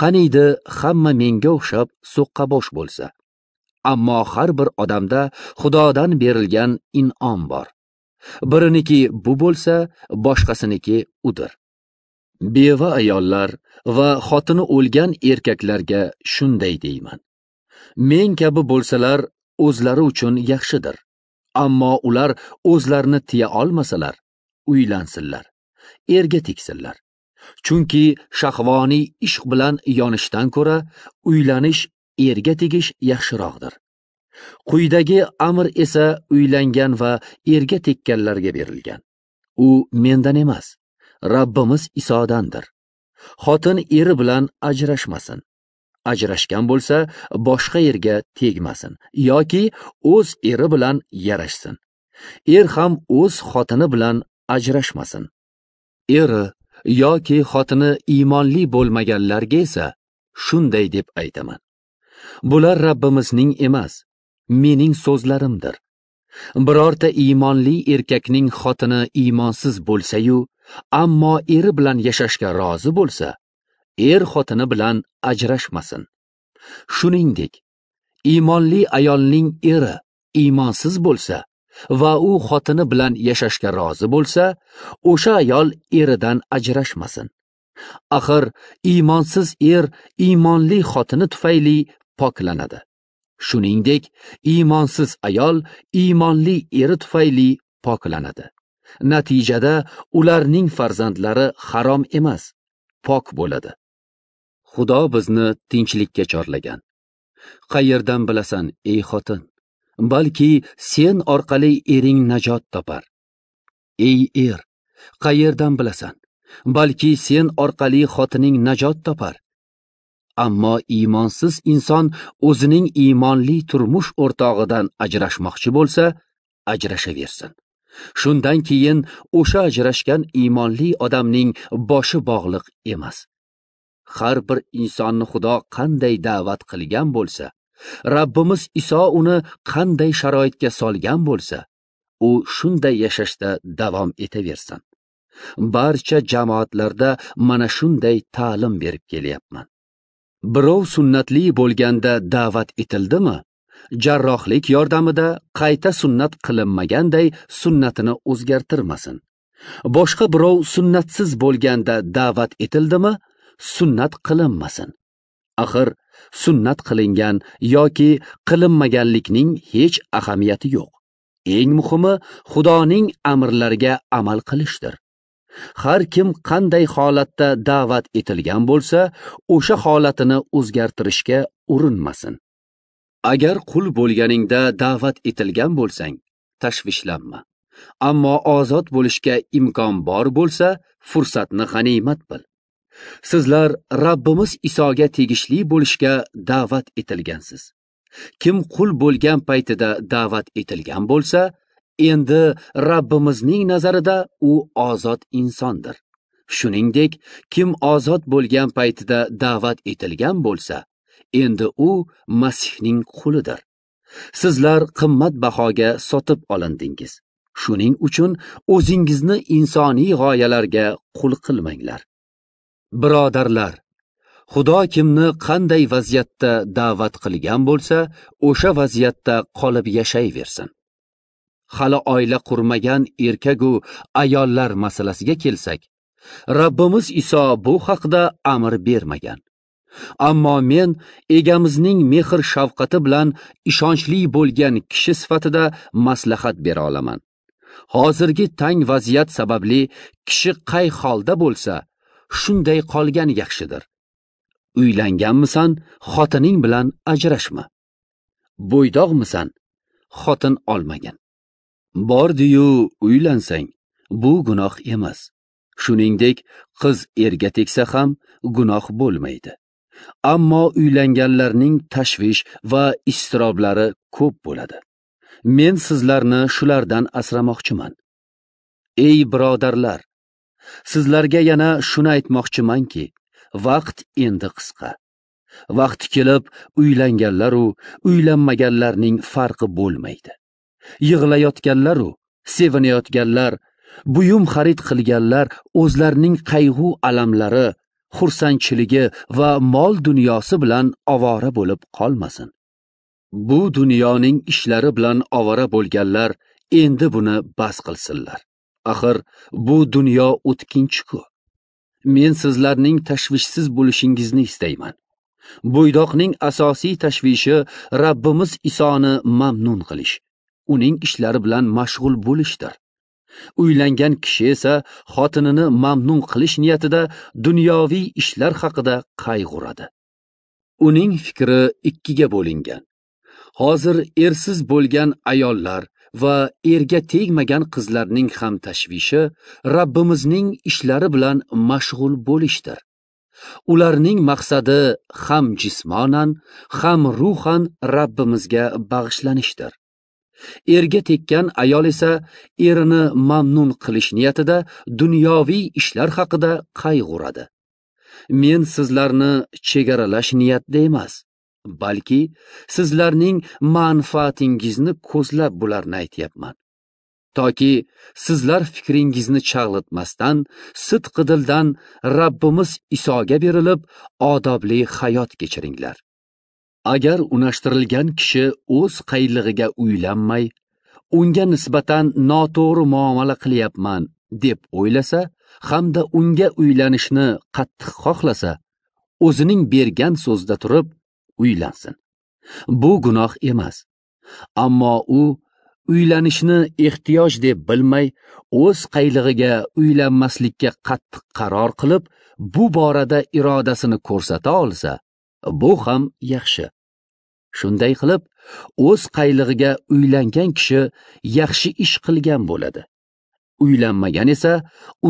qaniydi hamma menga o'xshab so'qqabosh bo'lsa ammo har bir odamda xudodan berilgan in'om bor biriniki bu bo'lsa boshqasiniki udir beva ayollar va xotini o'lgan erkaklarga shunday deyman men kabi bo'lsalar o'zlari uchun yaxshidir ammo ular o'zlarini tiya olmasalar uylansinlar erga teksinlar chunki shahvoniy ishq bilan yonishdan ko'ra uylanish erga tegish yaxshiroqdir. Quyidagi amr esa uylangan va erga tekkanlarga berilgan. U mendan emas, Rabbimiz Isodandir. Xotin eri bilan ajrashmasin. Ajrashgan bo'lsa, boshqa erga tegmasin yoki o'z eri bilan yarashsin. Er ham o'z xotini bilan ajrashmasin. Eri yoki xotini iymonli bo'lmaganlarga esa shunday deb aytaman. bular Rabbimizning emas, mening so'zlarimdir. Birorta iymonli erkakning xotini iymonsiz bo'lsa-yu, ammo eri bilan yashashga rozi bo'lsa, er xotini bilan ajrashmasin. Shuningdek, iymonli ayolning eri iymonsiz bo'lsa va u xotini bilan yashashga rozi bo'lsa, o'sha ayol eridan ajrashmasin. Axir iymonsiz er iymonli xotini tufayli poklanadi shuningdek iymonsiz ayol iymonli eri tufayli poklanadi natijada ularning farzandlari harom emas pok bo'ladi xudo bizni tinchlikka chorlagan qayerdan bilasan ey xotin balki sen orqali ering najot topar ey er qayerdan bilasan balki sen orqali xotining najot topar ammo iymonsiz inson o'zining iymonli turmush o'rtog'idan ajrashmoqchi bo'lsa ajrashaversin shundan keyin o'sha ajrashgan iymonli odamning boshi bog'liq emas har bir insonni xudo qanday da'vat qilgan bo'lsa rabbimiz iso uni qanday sharoitga solgan bo'lsa u shunday yashashda davom etaversin barcha jamoatlarda mana shunday ta'lim berib kelyapman birov sunnatli bo'lganda da'vat etildimi jarrohlik yordamida qayta sunnat qilinmaganday sunnatini o'zgartirmasin boshqa birov sunnatsiz bo'lganda da'vat etildimi sunnat qilinmasin axir sunnat qilingan yoki qilinmaganlikning hech ahamiyati yo'q eng muhimi xudoning amrlariga amal qilishdir har kim qanday holatda da'vat etilgan bo'lsa o'sha holatini o'zgartirishga urinmasin agar qul bo'lganingda da'vat etilgan bo'lsang tashvishlanma ammo ozod bo'lishga imkon bor bo'lsa fursatni g'animat bil sizlar rabbimiz isoga tegishli bo'lishga da'vat etilgansiz kim qul bo'lgan paytida da'vat etilgan bo'lsa endi Rabbimizning nazarida u ozod insondir. Shuningdek, kim ozod bo'lgan paytida da'vat etilgan bo'lsa, endi u Masihning qulidir. Sizlar qimmat bahoga sotib olindingiz. Shuning uchun o'zingizni insoniy g'oyalarga qul qilmanglar. Birodarlar, Xudo kimni qanday vaziyatda da'vat qilgan bo'lsa, o'sha vaziyatda qolib yashayversin. hali oila qurmagan erkagu ayollar masalasiga kelsak Rabbimiz Iso bu haqda amr bermagan ammo men egamizning mehr shafqati bilan ishonchli bo'lgan kishi sifatida maslahat bera olaman hozirgi tang vaziyat sababli kishi qay holda bo'lsa shunday qolgan yaxshidir uylanganmisan xotining bilan ajrashma bo'ydoqmisan xotin olmagin bordiyu uylansang bu gunoh emas shuningdek qiz erga tegsa ham gunoh bo'lmaydi ammo uylanganlarning tashvish va iztiroblari ko'p bo'ladi men sizlarni shulardan asramoqchiman ey birodarlar sizlarga yana shuni aytmoqchimanki vaqt endi qisqa vaqti kelib uylanganlar u uylanmaganlarning farqi bo'lmaydi yig'layotganlaru sevinayotganlar buyum xarid qilganlar o'zlarining qayg'u alamlari xursandchiligi va mol dunyosi bilan ovora bo'lib qolmasin bu dunyoning ishlari bilan ovora bo'lganlar endi buni bas qilsinlar axir bu dunyo o'tkinchiku men sizlarning tashvishsiz bo'lishingizni istayman bo'ydoqning asosiy tashvishi Rabbimiz Isoni mamnun qilish uning ishlari bilan mashg'ul bo'lishdir uylangan kishi esa xotinini mamnun qilish niyatida dunyoviy ishlar haqida qayg'uradi uning fikri ikkiga bo'lingan hozir ersiz bo'lgan ayollar va erga tegmagan qizlarning ham tashvishi rabbimizning ishlari bilan mashg'ul bo'lishdir ularning maqsadi ham jismonan ham ruhan rabbimizga bag'ishlanishdir Erga tekkan ayol esa erini mamnun qilish niyatida dunyoviy ishlar haqida qayg'uradi. Men sizlarni chegaralash niyatida emas, balki sizlarning manfaatingizni ko'zlab bularni aytyapman. toki sizlar fikringizni chalg'itmasdan sidqidildan Rabbimiz Isoga berilib odobli hayot kechiringlar agar unashtirilgan kishi o'z qayilligiga uylanmay unga nisbatan noto'g'ri muomala qilyapman deb o'ylasa hamda unga uylanishni qattiq xohlasa o'zining bergan so'zda turib uylansin bu gunoh emas ammo u uylanishni ehtiyoj deb bilmay o'z qaylig'iga uylanmaslikka qattiq qaror qilib bu borada irodasini ko'rsata olsa bu ham yaxshi Shunday qilib, o'z qaylig'iga uylangan kishi yaxshi ish qilgan bo'ladi. Uylanmagan esa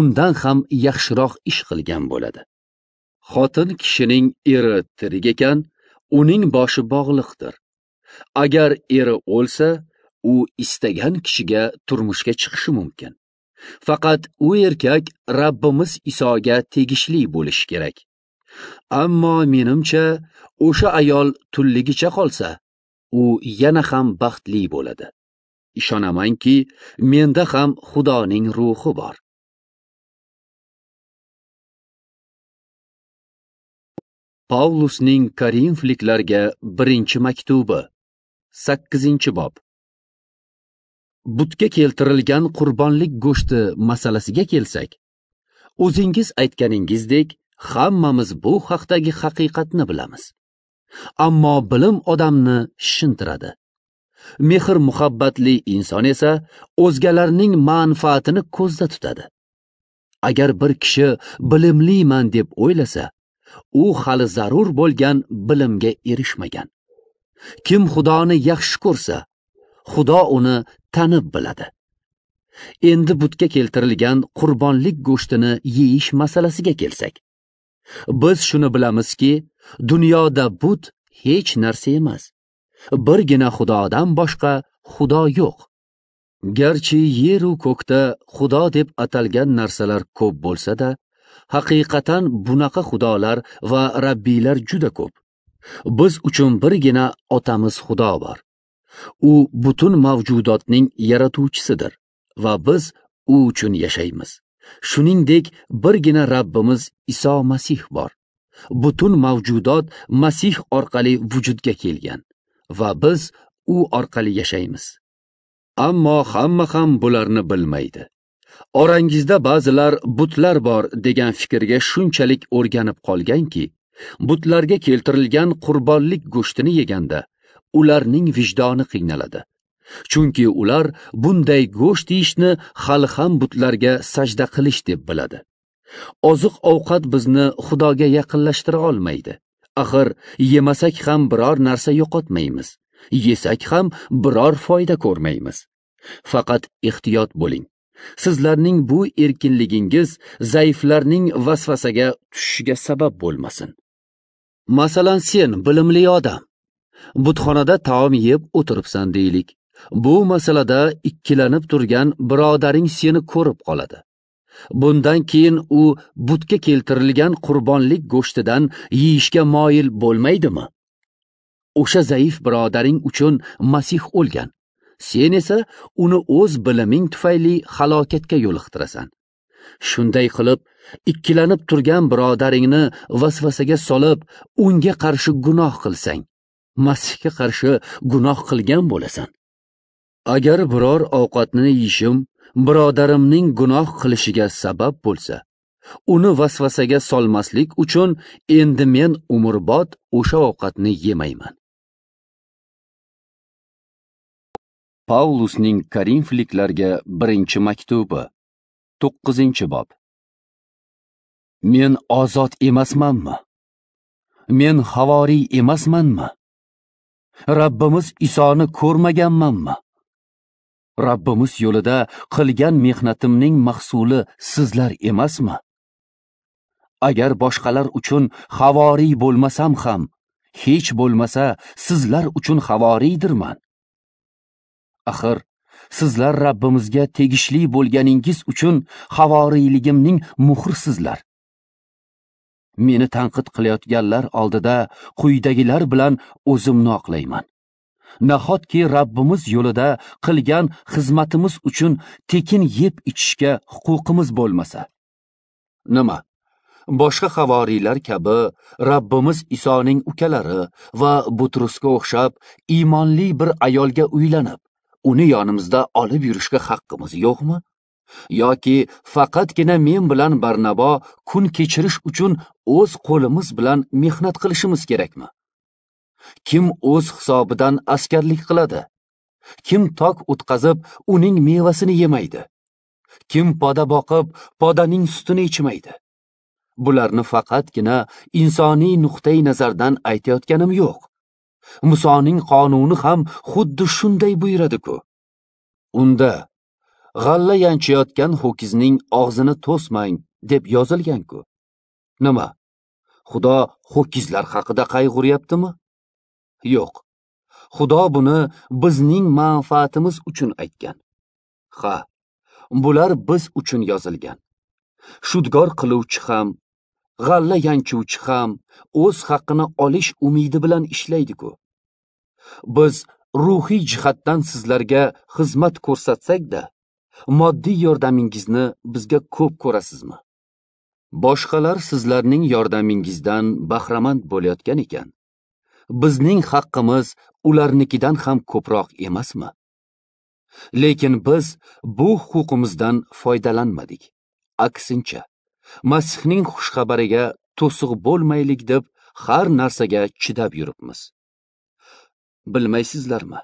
undan ham yaxshiroq ish qilgan bo'ladi. Xotin kishining eri tirik ekan, uning boshi bog'liqdir. Agar eri o'lsa, u istagan kishiga turmushga chiqishi mumkin. Faqat u erkak Rabbimiz Isoga tegishli bo'lishi kerak. Ammo menimcha, o'sha ayol tulligicha qolsa, u yana ham baxtli bo'ladi. Ishonamanki, menda ham Xudoning ruhi bor. Pavlusning Korinfliklarga birinchi maktubi 8-bob butga keltirilgan qurbonlik go'shti masalasiga kelsak, o'zingiz aytganingizdek, hammamiz bu haqdagi haqiqatni bilamiz ammo bilim odamni shintiradi mehr muhabbatli inson esa o'zgalarning manfaatini ko'zda tutadi agar bir kishi bilimliman deb o'ylasa u hali zarur bo'lgan bilimga erishmagan kim xudoni yaxshi ko'rsa xudo uni tanib biladi endi butga keltirilgan qurbonlik go'shtini yeyish masalasiga kelsak Biz shuni bilamizki, dunyoda but hech narsa emas. Birgina Xudodan boshqa xudo yo'q. Garchi yer u ko'kda xudo deb atalgan narsalar ko'p bo'lsa-da, haqiqatan bunaqa xudolar va rabbiylar juda ko'p. Biz uchun birgina otamiz Xudo bor. U butun mavjudotning yaratuvchisidir va biz u uchun yashaymiz. shuningdek birgina Rabbimiz Iso Masih bor. Butun mavjudot Masih orqali vujudga kelgan va biz u orqali yashaymiz. Ammo hamma ham bularni bilmaydi. Orangizda ba'zilar butlar bor degan fikrga shunchalik o'rganib qolganki, butlarga keltirilgan qurbonlik go'shtini yeganda ularning vijdoni qiynaladi chunki ular bunday go'sht yeyishni hali ham butlarga sajda qilish deb biladi oziq ovqat bizni xudoga yaqinlashtira olmaydi axir yemasak ham biror narsa yo'qotmaymiz yesak ham biror foyda ko'rmaymiz faqat ehtiyot bo'ling sizlarning bu erkinligingiz zaiflarning vasvasaga tushishiga sabab bo'lmasin masalan sen bilimli odam butxonada taom yeb o'tiribsan deylik Bu masalada ikkilanib turgan birodaring seni ko'rib qoladi. Bundan keyin u butga keltirilgan qurbonlik go'shtidan yeyishga moyil bo'lmaydimi? O'sha zaif birodaring uchun Masih o'lgan. Sen esa uni o'z biliming tufayli halokatga yo'liqtirasan. Shunday qilib, ikkilanib turgan birodaringni vasvasaga solib, unga qarshi gunoh qilsang, Masihga qarshi gunoh qilgan bo'lasan. agar biror ovqatni yeyishim birodarimning gunoh qilishiga sabab bo'lsa uni vasvasaga solmaslik uchun endi men umrbod o'sha ovqatni yemayman Pavlusning Korinfliklarga birinchi maktubi 9 bob Men ozod emasmanmi? Men havoriy emasmanmi? Rabbimiz Isoni ko'rmaganmanmi? Rabbimiz yo'lida qilgan mehnatimning mahsuli sizlar emasmi? Agar boshqalar uchun havoriy bo'lmasam ham, hech bo'lmasa sizlar uchun havoriydirman. Axir sizlar Rabbimizga tegishli bo'lganingiz uchun havoriyligimning muhrsizlar. Meni tanqid qilayotganlar oldida quyidagilar bilan o'zimni oqlayman. nahotki Rabbimiz yo'lida qilgan xizmatimiz uchun tekin yeb ichishga huquqimiz bo'lmasa. Nima? Boshqa xavoriylar kabi Rabbimiz Isoning ukalari va Butrusga o'xshab iymonli bir ayolga uylanib, uni yonimizda olib yurishga haqqimiz yo'qmi? yoki faqatgina men bilan Barnabo kun kechirish uchun o'z qo'limiz bilan mehnat qilishimiz kerakmi? Kim o'z hisobidan askarlik qiladi? Kim tok o'tkazib, uning mevasini yemaydi? Kim poda boqib, podaning sutini ichmaydi? Bularni faqatgina insoniy nuqtai nazardan aytayotganim yo'q. Musoning qonuni ham xuddi shunday buyuradi-ku. Unda g'alla yanchayotgan ho'kizning og'zini to'smang deb yozilgan-ku. Nima? Xudo ho'kizlar haqida qayg'uryaptimi? Yo'q. Xudo buni bizning manfaatimiz uchun aytgan. Ha, bular biz uchun yozilgan. Shudgor qiluvchi ham, g'alla yanchuvchi ham o'z haqqini olish umidi bilan ishlaydi-ku. Biz ruhiy jihatdan sizlarga xizmat ko'rsatsak-da, moddiy yordamingizni bizga ko'p ko'rasizmi? boshqalar sizlarning yordamingizdan bahramand bo'layotgan ekan bizning haqqimiz ularnikidan ham ko'proq emasmi lekin biz bu huquqimizdan foydalanmadik aksincha masihning xushxabariga to'siq bo'lmaylik deb har narsaga chidab yuribmiz bilmaysizlarmi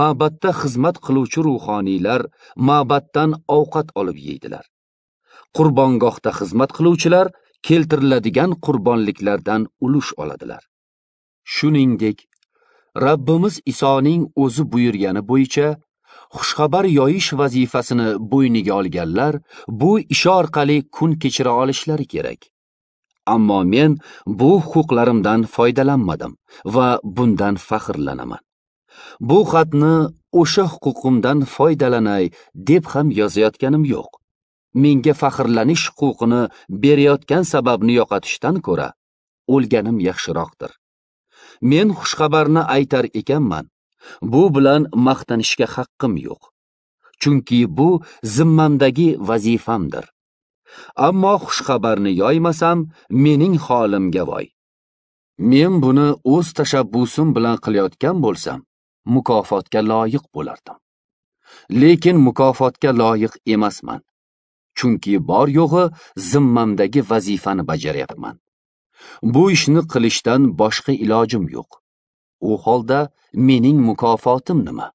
ma'batda xizmat qiluvchi ruhoniylar ma'batdan ovqat olib yeydilar qurbongohda xizmat qiluvchilar keltiriladigan qurbonliklardan ulush oladilar Shuningdek, Rabbimiz Isoning o'zi buyurgani bo'yicha xushxabar yoyish vazifasini bo'yniga olganlar bu ish orqali kun kechira olishlari kerak. Ammo men bu huquqlarimdan foydalanmadim va bundan faxrlanaman. Bu xatni o'sha huquqimdan foydalanay deb ham yozayotganim yo'q. Menga faxrlanish huquqini berayotgan sababni yo'qotishdan ko'ra o'lganim yaxshiroqdir. men xushxabarni aytar ekanman bu bilan maqtanishga haqqim yo'q chunki bu zimmamdagi vazifamdir ammo xushxabarni yoymasam mening holimga voy men buni o'z tashabbusim bilan qilayotgan bo'lsam mukofotga loyiq bo'lardim lekin mukofotga loyiq emasman chunki bor yo'g'i zimmamdagi vazifani bajaryapman Bu ishni qilishdan boshqa ilojim yo'q. U holda mening mukofotim nima?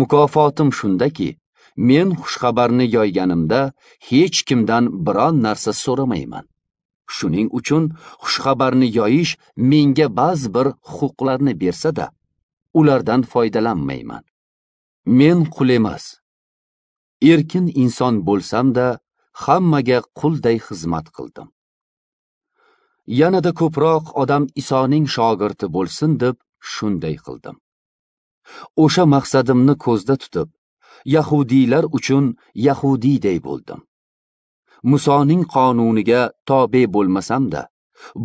Mukofotim shundaki, men xushxabarni yoyganimda hech kimdan biron narsa so'ramayman. Shuning uchun xushxabarni yoyish menga ba'zi bir huquqlarni bersa-da, ulardan foydalanmayman. Men qul emas. Erkin inson bo'lsam-da, hammaga qulday xizmat qildim. yanada ko'proq odam isoning shogirdi bo'lsin deb shunday qildim o'sha maqsadimni ko'zda tutib yahudiylar uchun yahudiyday bo'ldim musoning qonuniga tobe bo'lmasamda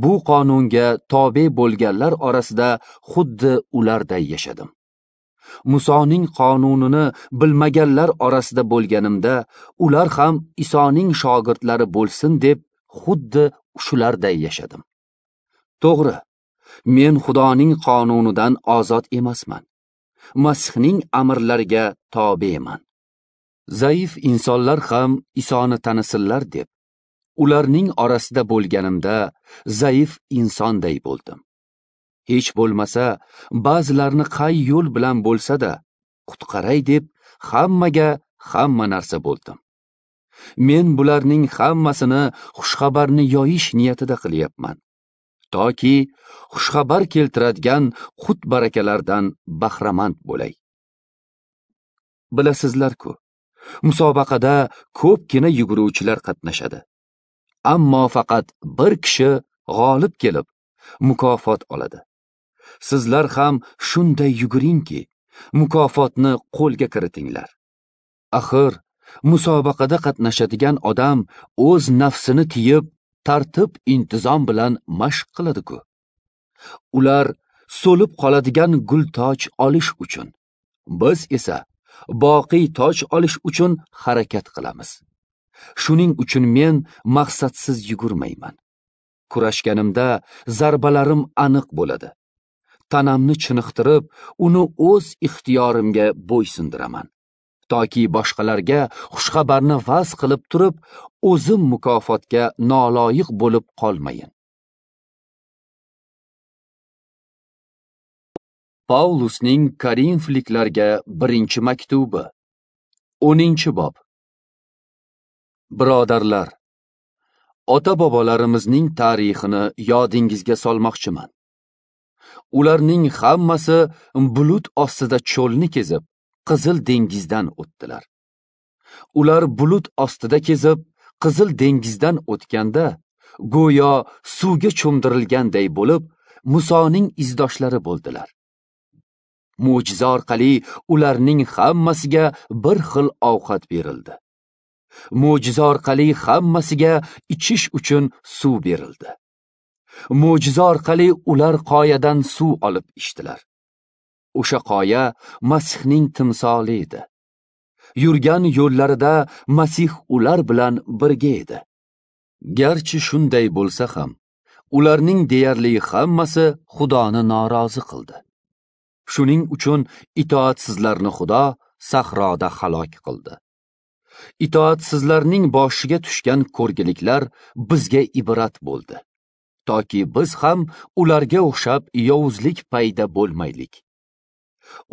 bu qonunga tobe bo'lganlar orasida xuddi ularday yashadim musoning qonunini bilmaganlar orasida bo'lganimda ular ham isoning shogirdlari bo'lsin deb xuddi shularday yashadim to'g'ri men xudoning qonunidan ozod emasman masihning amrlariga tobeman zaif insonlar ham isoni tanisinlar deb ularning orasida bo'lganimda zaif insonday bo'ldim hech bo'lmasa ba'zilarni qay yo'l bilan bo'lsa da qutqaray deb hammaga hamma narsa bo'ldim Men bularning hammasini xushxabarni yoyish niyatida qilyapman. Toki xushxabar keltiradigan xut barakalardan bahramand bo'lay. Bilasizlar-ku, musobaqada ko'pgina yuguruvchilar qatnashadi. Ammo faqat bir kishi g'olib kelib mukofot oladi. Sizlar ham shunday yuguringki, mukofotni qo'lga kiritinglar. Axir musobaqada qatnashadigan odam o'z nafsini tiyib, tartib intizom bilan mashq qiladi-ku. Ular so'lib qoladigan gul toj olish uchun, biz esa boqiy toj olish uchun harakat qilamiz. Shuning uchun men maqsadsiz yugurmayman. Kurashganimda zarbalarim aniq bo'ladi. tanamni chiniqtirib, uni o'z ixtiyorimga bo'ysundiraman. toki boshqalarga xushxabarni vaz qilib turib o'zim mukofotga noloyiq bo'lib qolmayin Paulusning Korinfliklarga birinchi maktubi 10 bob Birodarlar ota bobolarimizning tarixini yodingizga solmoqchiman ularning hammasi bulut ostida cho'lni kezib qizil dengizdan o'tdilar ular bulut ostida kezib qizil dengizdan o'tganda go'yo suvga cho'mdirilganday bo'lib musoning izdoshlari bo'ldilar mo'jiza orqali ularning hammasiga bir xil ovqat berildi mo'jiza orqali hammasiga ichish uchun suv berildi mo'jiza orqali ular qoyadan suv olib ichdilar o'sha qoya masihning timsoli edi yurgan yo'llarida masih ular bilan birga edi garchi shunday bo'lsa ham ularning deyarli hammasi xudoni norozi qildi shuning uchun itoatsizlarni xudo sahroda halok qildi itoatsizlarning boshiga tushgan ko'rgiliklar bizga ibrat bo'ldi toki biz ham ularga o'xshab yovuzlik payda bo'lmaylik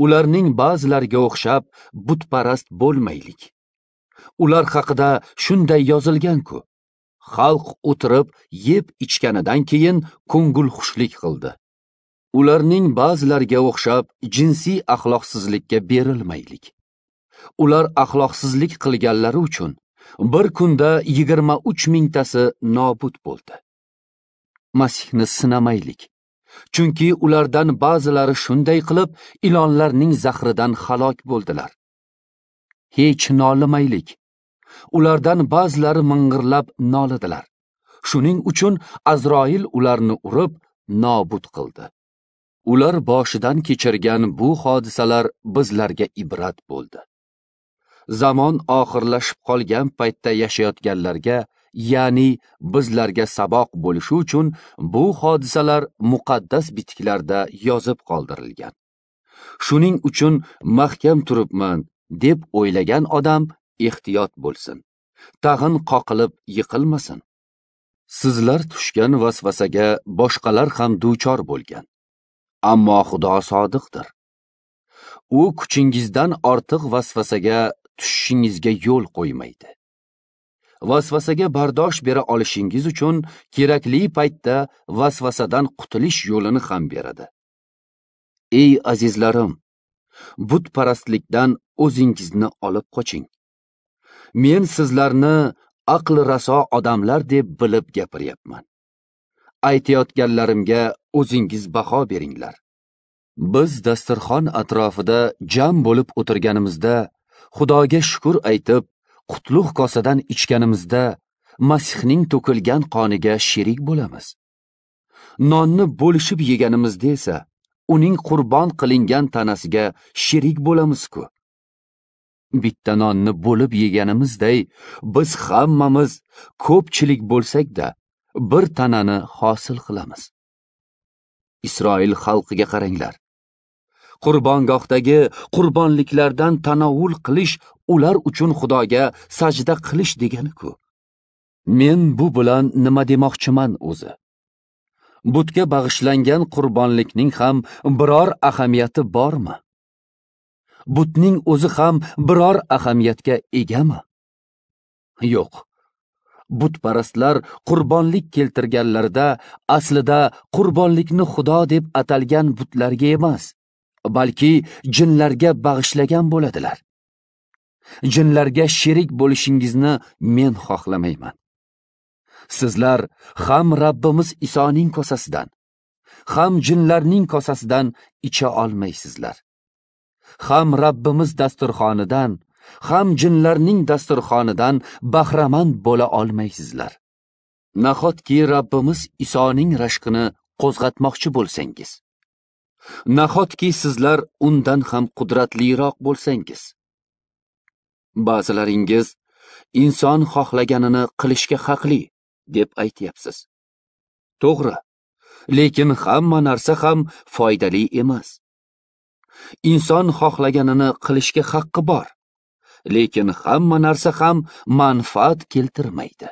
ularning ba'zilariga o'xshab butparast bo'lmaylik ular haqida shunday yozilgan-ku. Xalq o'tirib yeb ichganidan keyin ko'ngil xushlik qildi. Ularning ba'zilariga o'xshab jinsiy axloqsizlikka berilmaylik. Ular axloqsizlik qilganlari uchun bir kunda 23 mingtasi nobud bo'ldi. Masihni sinamaylik. Chunki ulardan ba'zilari shunday qilib ilonlarning zahridan halok bo'ldilar. Hech nolimaylik. Ulardan ba'zilari ming'irlab nolidilar. Shuning uchun Azroil ularni urib nobud qildi. Ular boshidan kechirgan bu hodisalar bizlarga ibrat bo'ldi. Zamon oxirlashib qolgan paytda yashayotganlarga ya'ni bizlarga saboq bo'lishi uchun bu hodisalar muqaddas bitiklarda yozib qoldirilgan shuning uchun mahkam turibman deb o'ylagan odam ehtiyot bo'lsin tag'in qoqilib yiqilmasin sizlar tushgan vasvasaga boshqalar ham duchor bo'lgan ammo xudo sodiqdir u kuchingizdan ortiq vasvasaga tushishingizga yo'l qo'ymaydi vasvasaga bardosh bera olishingiz uchun kerakli paytda vasvasadan qutulish yo'lini ham beradi. Ey azizlarim, butparastlikdan o'zingizni olib qoching. Men sizlarni aql raso odamlar deb bilib gapiryapman. Aytayotganlarimga o'zingiz baho beringlar. Biz dasturxon atrofida jam bo'lib o'tirganimizda Xudoga shukr aytib, qutlug' kosadan ichganimizda masihning to'kilgan qoniga sherik bo'lamiz nonni bo'lishib yeganimizda esa uning qurbon qilingan tanasiga sherik bo'lamizku bitta nonni bo'lib yeganimizday biz hammamiz ko'pchilik bo'lsakda bir tanani hosil qilamiz isroil xalqiga qaranglar qurbongohdagi qurbonliklardan tanovvul qilish ular uchun xudoga sajda qilish deganiku men bu bilan nima demoqchiman o'zi butga bag'ishlangan qurbonlikning ham biror ahamiyati bormi butning o'zi ham biror ahamiyatga egami yo'q butparastlar qurbonlik keltirganlarida aslida qurbonlikni xudo deb atalgan butlarga emas balki jinlarga bag'ishlagan bo'ladilar jinlarga sherik bo'lishingizni men xohlamayman sizlar ham rabbimiz isoning kosasidan ham jinlarning kosasidan icha olmaysizlar ham rabbimiz dasturxonidan ham jinlarning dasturxonidan bahraman bo'la olmaysizlar nahotki rabbimiz isoning rashqini qo'zg'atmoqchi bo'lsangiz Nahotki sizlar undan ham qudratliroq bo'lsangiz. Ba'zilaringiz inson xohlaganini qilishga haqli deb aytyapsiz. To'g'ri. Lekin hamma narsa ham foydali emas. Inson xohlaganini qilishga haqqi bor. Lekin hamma narsa ham manfaat keltirmaydi.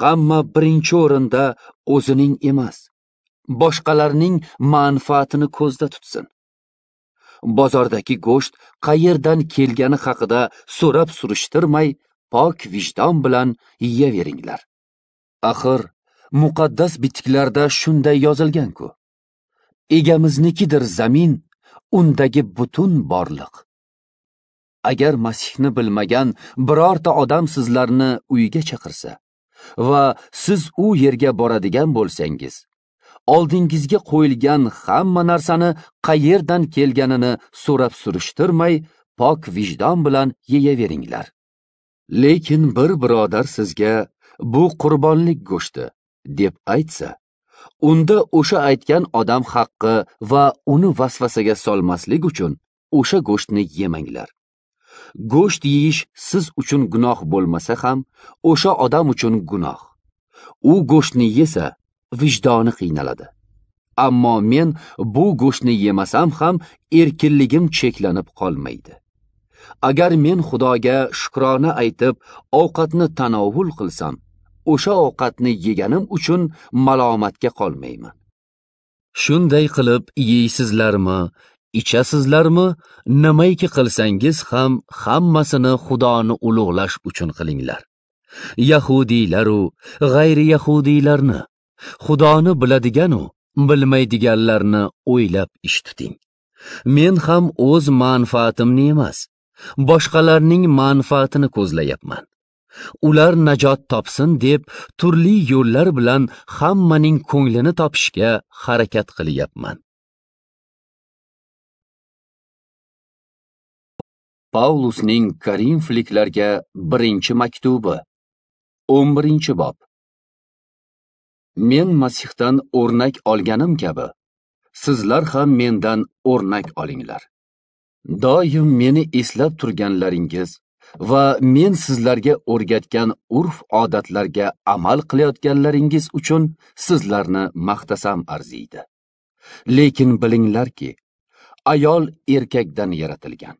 Hamma birinchi o'rinda o'zining emas, boshqalarning manfaatini ko'zda tutsin bozordagi go'sht qayerdan kelgani haqida so'rab surishtirmay pok vijdon bilan yeyaveringlar axir muqaddas bitiklarda shunday yozilgan-ku. Egamiznikidir zamin, undagi butun borliq. Agar Masihni bilmagan birorta odam sizlarni uyiga chaqirsa va siz u yerga boradigan bo'lsangiz, oldingizga qo'yilgan hamma narsani qayerdan kelganini so'rab surishtirmay pok vijdon bilan yeyaveringlar lekin bir birodar sizga bu qurbonlik go'shti deb aytsa unda o'sha aytgan odam haqqi va uni vasvasaga solmaslik uchun o'sha go'shtni yemanglar go'sht yeyish siz uchun gunoh bo'lmasa ham o'sha odam uchun gunoh u go'shtni yesa vijdoni qiynaladi ammo men bu go'shtni yemasam ham erkinligim cheklanib qolmaydi agar men xudoga shukrona aytib ovqatni tanovul qilsam o'sha ovqatni yeganim uchun malomatga qolmayman shunday qilib yeysizlarmi ichasizlarmi nimaiki qilsangiz ham hammasini xudoni ulug'lash uchun qilinglar u g'ayri yahudiylarni xudoni biladiganu bilmaydiganlarni o'ylab ish tuting men ham o'z manfaatimni emas boshqalarning manfaatini ko'zlayapman ular najot topsin deb turli yo'llar bilan hammaning ko'nglini topishga harakat qilyapman Paulusning Korinfliklarga birinchi maktubi 11 bob men masihdan o'rnak olganim kabi sizlar ham mendan o'rnak olinglar doim meni eslab turganlaringiz va men sizlarga o'rgatgan urf odatlarga amal qilayotganlaringiz uchun sizlarni maqtasam arziydi lekin bilinglarki ayol erkakdan yaratilgan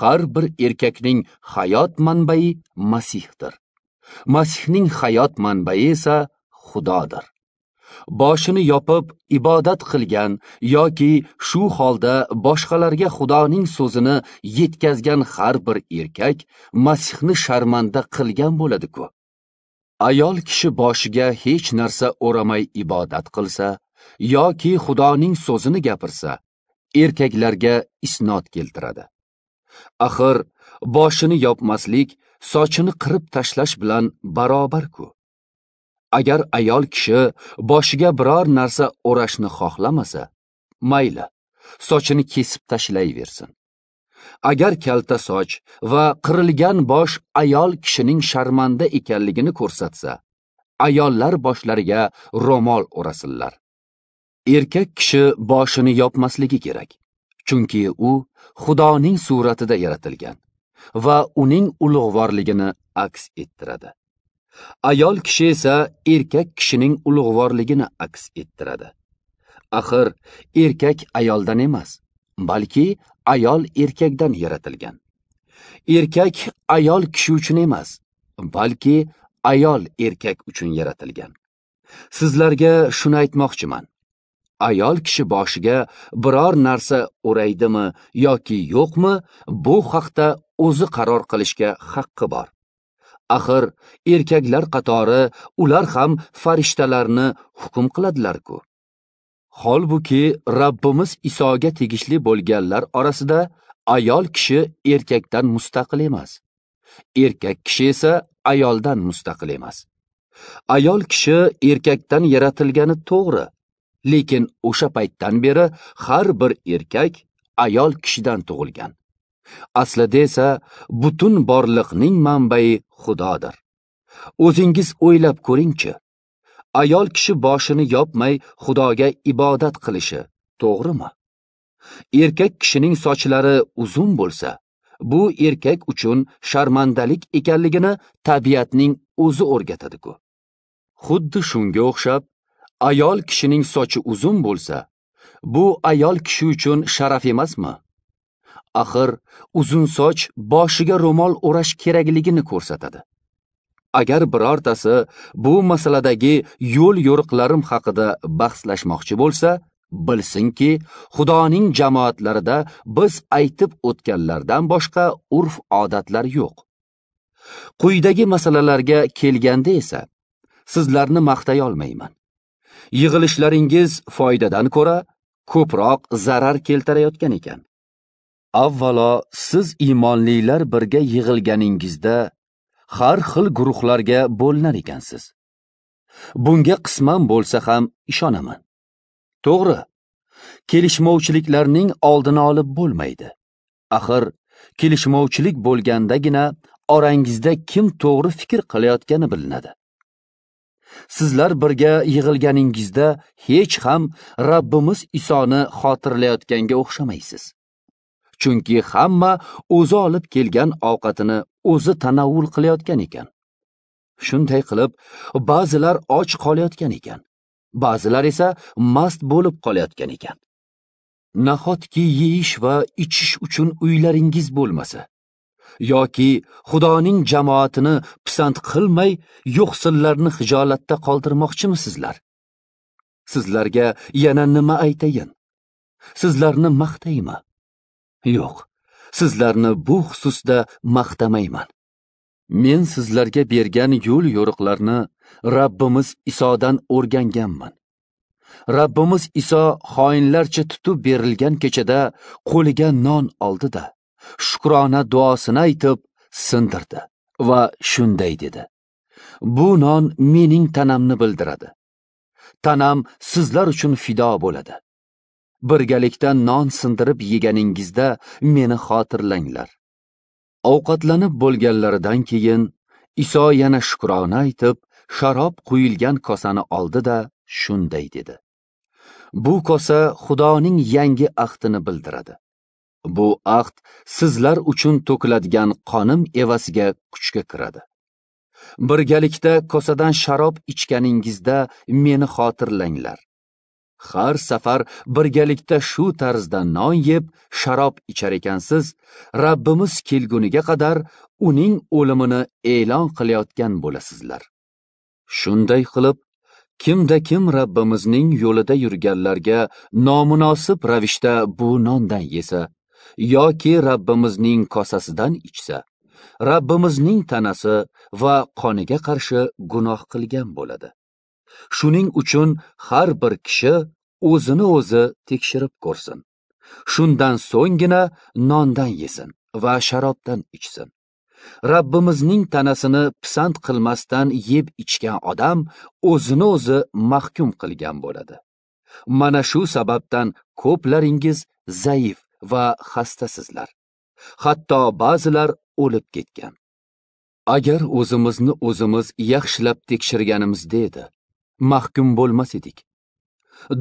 har bir erkakning hayot manbai masihdir masihning hayot manbai esa xudodir boshini yopib ibodat qilgan yoki shu holda boshqalarga xudoning so'zini yetkazgan har bir erkak masihni sharmanda qilgan bo'ladiku ayol kishi boshiga hech narsa o'ramay ibodat qilsa yoki xudoning so'zini gapirsa erkaklarga isnot keltiradi axir boshini yopmaslik sochini qirib tashlash bilan barobar-ku agar ayol kishi boshiga biror narsa o'rashni xohlamasa mayli sochini kesib tashlayversin agar kalta soch va qirilgan bosh ayol kishining sharmanda ekanligini ko'rsatsa ayollar boshlariga ro'mol o'rasinlar erkak kishi boshini yopmasligi kerak chunki u xudoning suratida yaratilgan va uning ulug'vorligini aks ettiradi ayol kishi esa erkak kishining ulug'vorligini aks ettiradi axir erkak ayoldan emas balki ayol erkakdan yaratilgan erkak ayol kishi uchun emas balki ayol erkak uchun yaratilgan sizlarga shuni aytmoqchiman ayol kishi boshiga biror narsa o'raydimi yoki yo'qmi bu haqda o'zi qaror qilishga haqqi bor Axir, erkaklar qatori ular ham farishtalarni hukm qiladilar-ku. Holbuki Rabbimiz Isoga tegishli bo'lganlar orasida ayol kishi erkakdan mustaqil emas. Erkak kishi esa ayoldan mustaqil emas. Ayol kishi erkakdan yaratilgani to'g'ri, lekin o'sha paytdan beri har bir erkak ayol kishidan tug'ilgan. aslida esa butun borliqning manbai xudodir o'zingiz o'ylab ko'ringchi ayol kishi boshini yopmay xudoga ibodat qilishi to'g'rimi erkak kishining sochlari uzun bo'lsa bu erkak uchun sharmandalik ekanligini tabiatning o'zi o'rgatadiku xuddi shunga o'xshab ayol kishining sochi uzun bo'lsa bu ayol kishi uchun sharaf emasmi axir uzun soch boshiga ro'mol o'rash kerakligini ko'rsatadi agar birortasi bu masaladagi yo'l yo'riqlarim haqida bahslashmoqchi bo'lsa bilsinki xudoning jamoatlarida biz aytib o'tganlardan boshqa urf odatlar yo'q quyidagi masalalarga kelganda esa sizlarni maqtay olmayman yig'ilishlaringiz foydadan ko'ra ko'proq zarar keltirayotgan ekan avvalo siz iymonlilar birga yig'ilganingizda har xil guruhlarga bo'linar ekansiz bunga qisman bo'lsa ham ishonaman to'g'ri kelishmovchiliklarning oldini olib bo'lmaydi axir kelishmovchilik bo'lgandagina orangizda kim to'g'ri fikr qilayotgani bilinadi sizlar birga yig'ilganingizda hech ham Rabbimiz Isoni xotirlayotganga o'xshamaysiz chunki hamma o'zi olib kelgan ovqatini o'zi tanovul qilayotgan ekan shunday qilib ba'zilar och qolayotgan ekan ba'zilar esa mast bo'lib qolayotgan ekan nahotki yeyish va ichish uchun uylaringiz bo'lmasa yoki xudoning jamoatini pisand qilmay yo'qsillarni hijolatda qoldirmoqchimisizlar sizlarga yana nima aytayin sizlarni maqtaymi yo'q sizlarni bu xususda maqtamayman men sizlarga bergan yo'l yo'riqlarni rabbimiz isodan o'rganganman rabbimiz iso xoinlarcha tutib berilgan kechada qo'liga non oldida shukrona duosini aytib sindirdi va shunday dedi bu non mening tanamni bildiradi tanam sizlar uchun fido bo'ladi birgalikda non sindirib yeganingizda meni xotirlanglar ovqatlanib bo'lganlaridan keyin iso yana shukrona aytib sharob quyilgan kosani oldi da shunday dedi bu kosa xudoning yangi ahdini bildiradi bu ahd sizlar uchun to'kiladigan qonim evasiga kuchga kiradi birgalikda kosadan sharob ichganingizda meni xotirlanglar har safar birgalikda shu tarzda non yeb sharob ichar ekansiz rabbimiz kelguniga qadar uning o'limini e'lon qilayotgan bo'lasizlar shunday qilib kimda kim rabbimizning yo'lida yurganlarga nomunosib ravishda bu nondan yesa yoki rabbimizning kosasidan ichsa rabbimizning tanasi va qoniga qarshi gunoh qilgan bo'ladi shuning uchun har bir kishi o'zini o'zi tekshirib ko'rsin shundan so'nggina nondan yesin va sharobdan ichsin rabbimizning tanasini pisand qilmasdan yeb ichgan odam o'zini o'zi mahkum qilgan bo'ladi mana shu sababdan ko'plaringiz zaif va xastasizlar hatto ba'zilar o'lib ketgan agar o'zimizni o'zimiz yaxshilab tekshirganimizda edi mahkum bo'lmas edik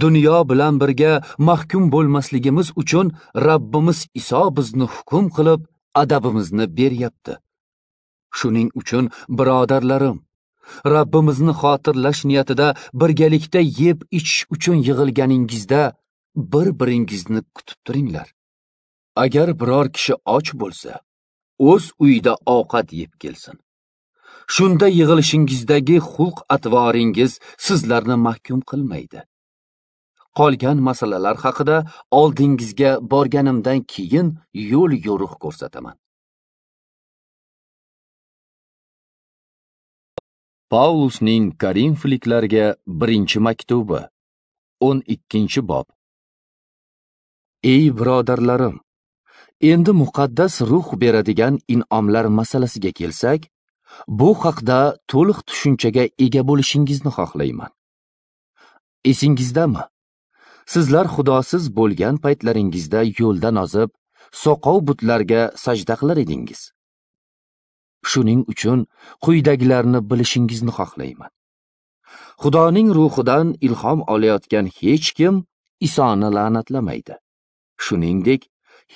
dunyo bilan birga mahkum bo'lmasligimiz uchun Rabbimiz Iso bizni hukm qilib, adabimizni beryapti. Shuning uchun birodarlarim, Rabbimizni xotirlash niyatida birgalikda yeb ichish uchun yig'ilganingizda bir-biringizni kutib turinglar. Agar biror kishi och bo'lsa, o'z uyida ovqat yeb kelsin. shunda yig'ilishingizdagi xulq atvoringiz sizlarni mahkum qilmaydi qolgan masalalar haqida oldingizga borganimdan keyin yo'l yo'riq ko'rsataman Paulusning Korinfliklarga birinchi maktubi 12 bob Ey birodarlarim endi muqaddas ruh beradigan in'omlar masalasiga kelsak bu haqda to'liq tushunchaga ega bo'lishingizni xohlayman Esingizdami sizlar xudosiz bo'lgan paytlaringizda yo'ldan ozib soqov butlarga sajda qilar edingiz shuning uchun quyidagilarni bilishingizni xohlayman xudoning ruhidan ilhom olayotgan hech kim isoni la'natlamaydi shuningdek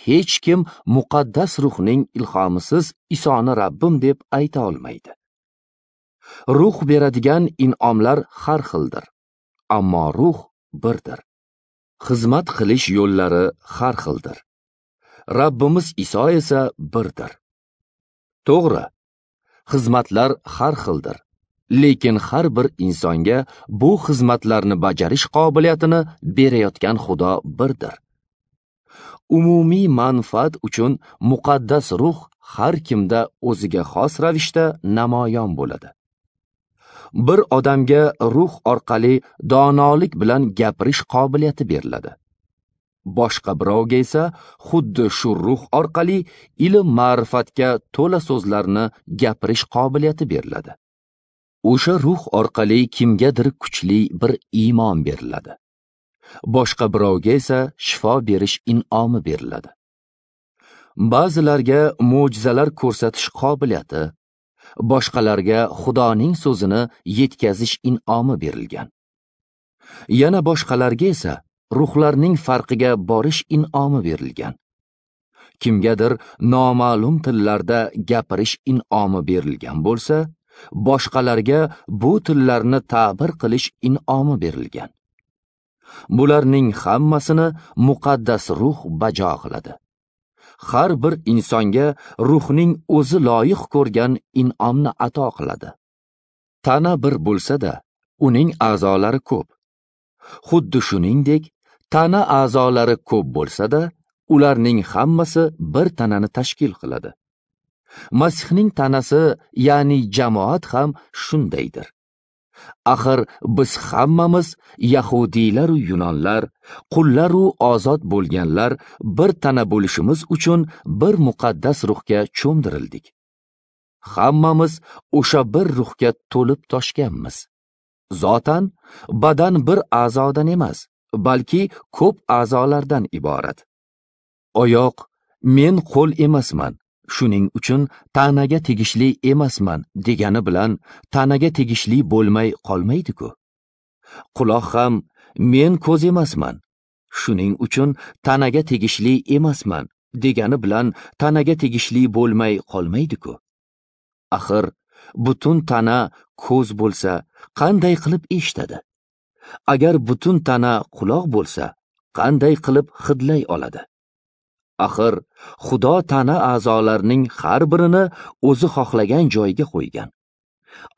hech kim muqaddas ruhning ilhomisiz isoni rabbim deb ayta olmaydi ruh beradigan in'omlar har xildir ammo ruh birdir Xizmat qilish yo'llari har xildir. Rabbimiz Iso esa birdir. To'g'ri, xizmatlar har xildir, lekin har bir insonga bu xizmatlarni bajarish qobiliyatini berayotgan Xudo birdir. Umumiy manfaat uchun muqaddas ruh har kimda o'ziga xos ravishda namoyon bo'ladi. bir odamga ruh orqali donolik bilan gapirish qobiliyati beriladi boshqa birovga esa xuddi shu ruh orqali ilm ma'rifatga to'la so'zlarni gapirish qobiliyati beriladi o'sha ruh orqali kimgadir kuchli bir iymon beriladi boshqa birovga esa shifo berish in'omi beriladi ba'zilarga mo'jizalar ko'rsatish qobiliyati boshqalarga xudoning so'zini yetkazish in'omi berilgan yana boshqalarga esa ruhlarning farqiga borish in'omi berilgan kimgadir noma'lum tillarda gapirish in'omi berilgan bo'lsa boshqalarga bu tillarni ta'bir qilish in'omi berilgan bularning hammasini muqaddas ruh bajo qiladi har bir insonga ruhning o'zi loyiq ko'rgan in'omni ato qiladi. Tana bir bo'lsa-da, uning a'zolari ko'p. Xuddi shuningdek, tana a'zolari ko'p bo'lsa-da, ularning hammasi bir tanani tashkil qiladi. Masihning tanasi, ya'ni jamoat ham shundaydir. axir biz hammamiz yahudiylar u yunonlar qullar u ozod bo'lganlar bir tana bo'lishimiz uchun bir muqaddas ruhga cho'mdirildik hammamiz o'sha bir ruhga to'lib toshganmiz zotan badan bir a'zodan emas balki ko'p a'zolardan iborat oyoq men qo'l emasman shuning uchun tanaga tegishli emasman degani bilan tanaga tegishli bo'lmay qolmaydi-ku. Quloq ham men ko'z emasman. Shuning uchun tanaga tegishli emasman degani bilan tanaga tegishli bo'lmay qolmaydi-ku. Axir butun tana ko'z bo'lsa, qanday qilib eshitadi? Agar butun tana quloq bo'lsa, qanday qilib hidlay oladi? Axir, Xudo tana a'zolarining har birini o'zi xohlagan joyiga qo'ygan.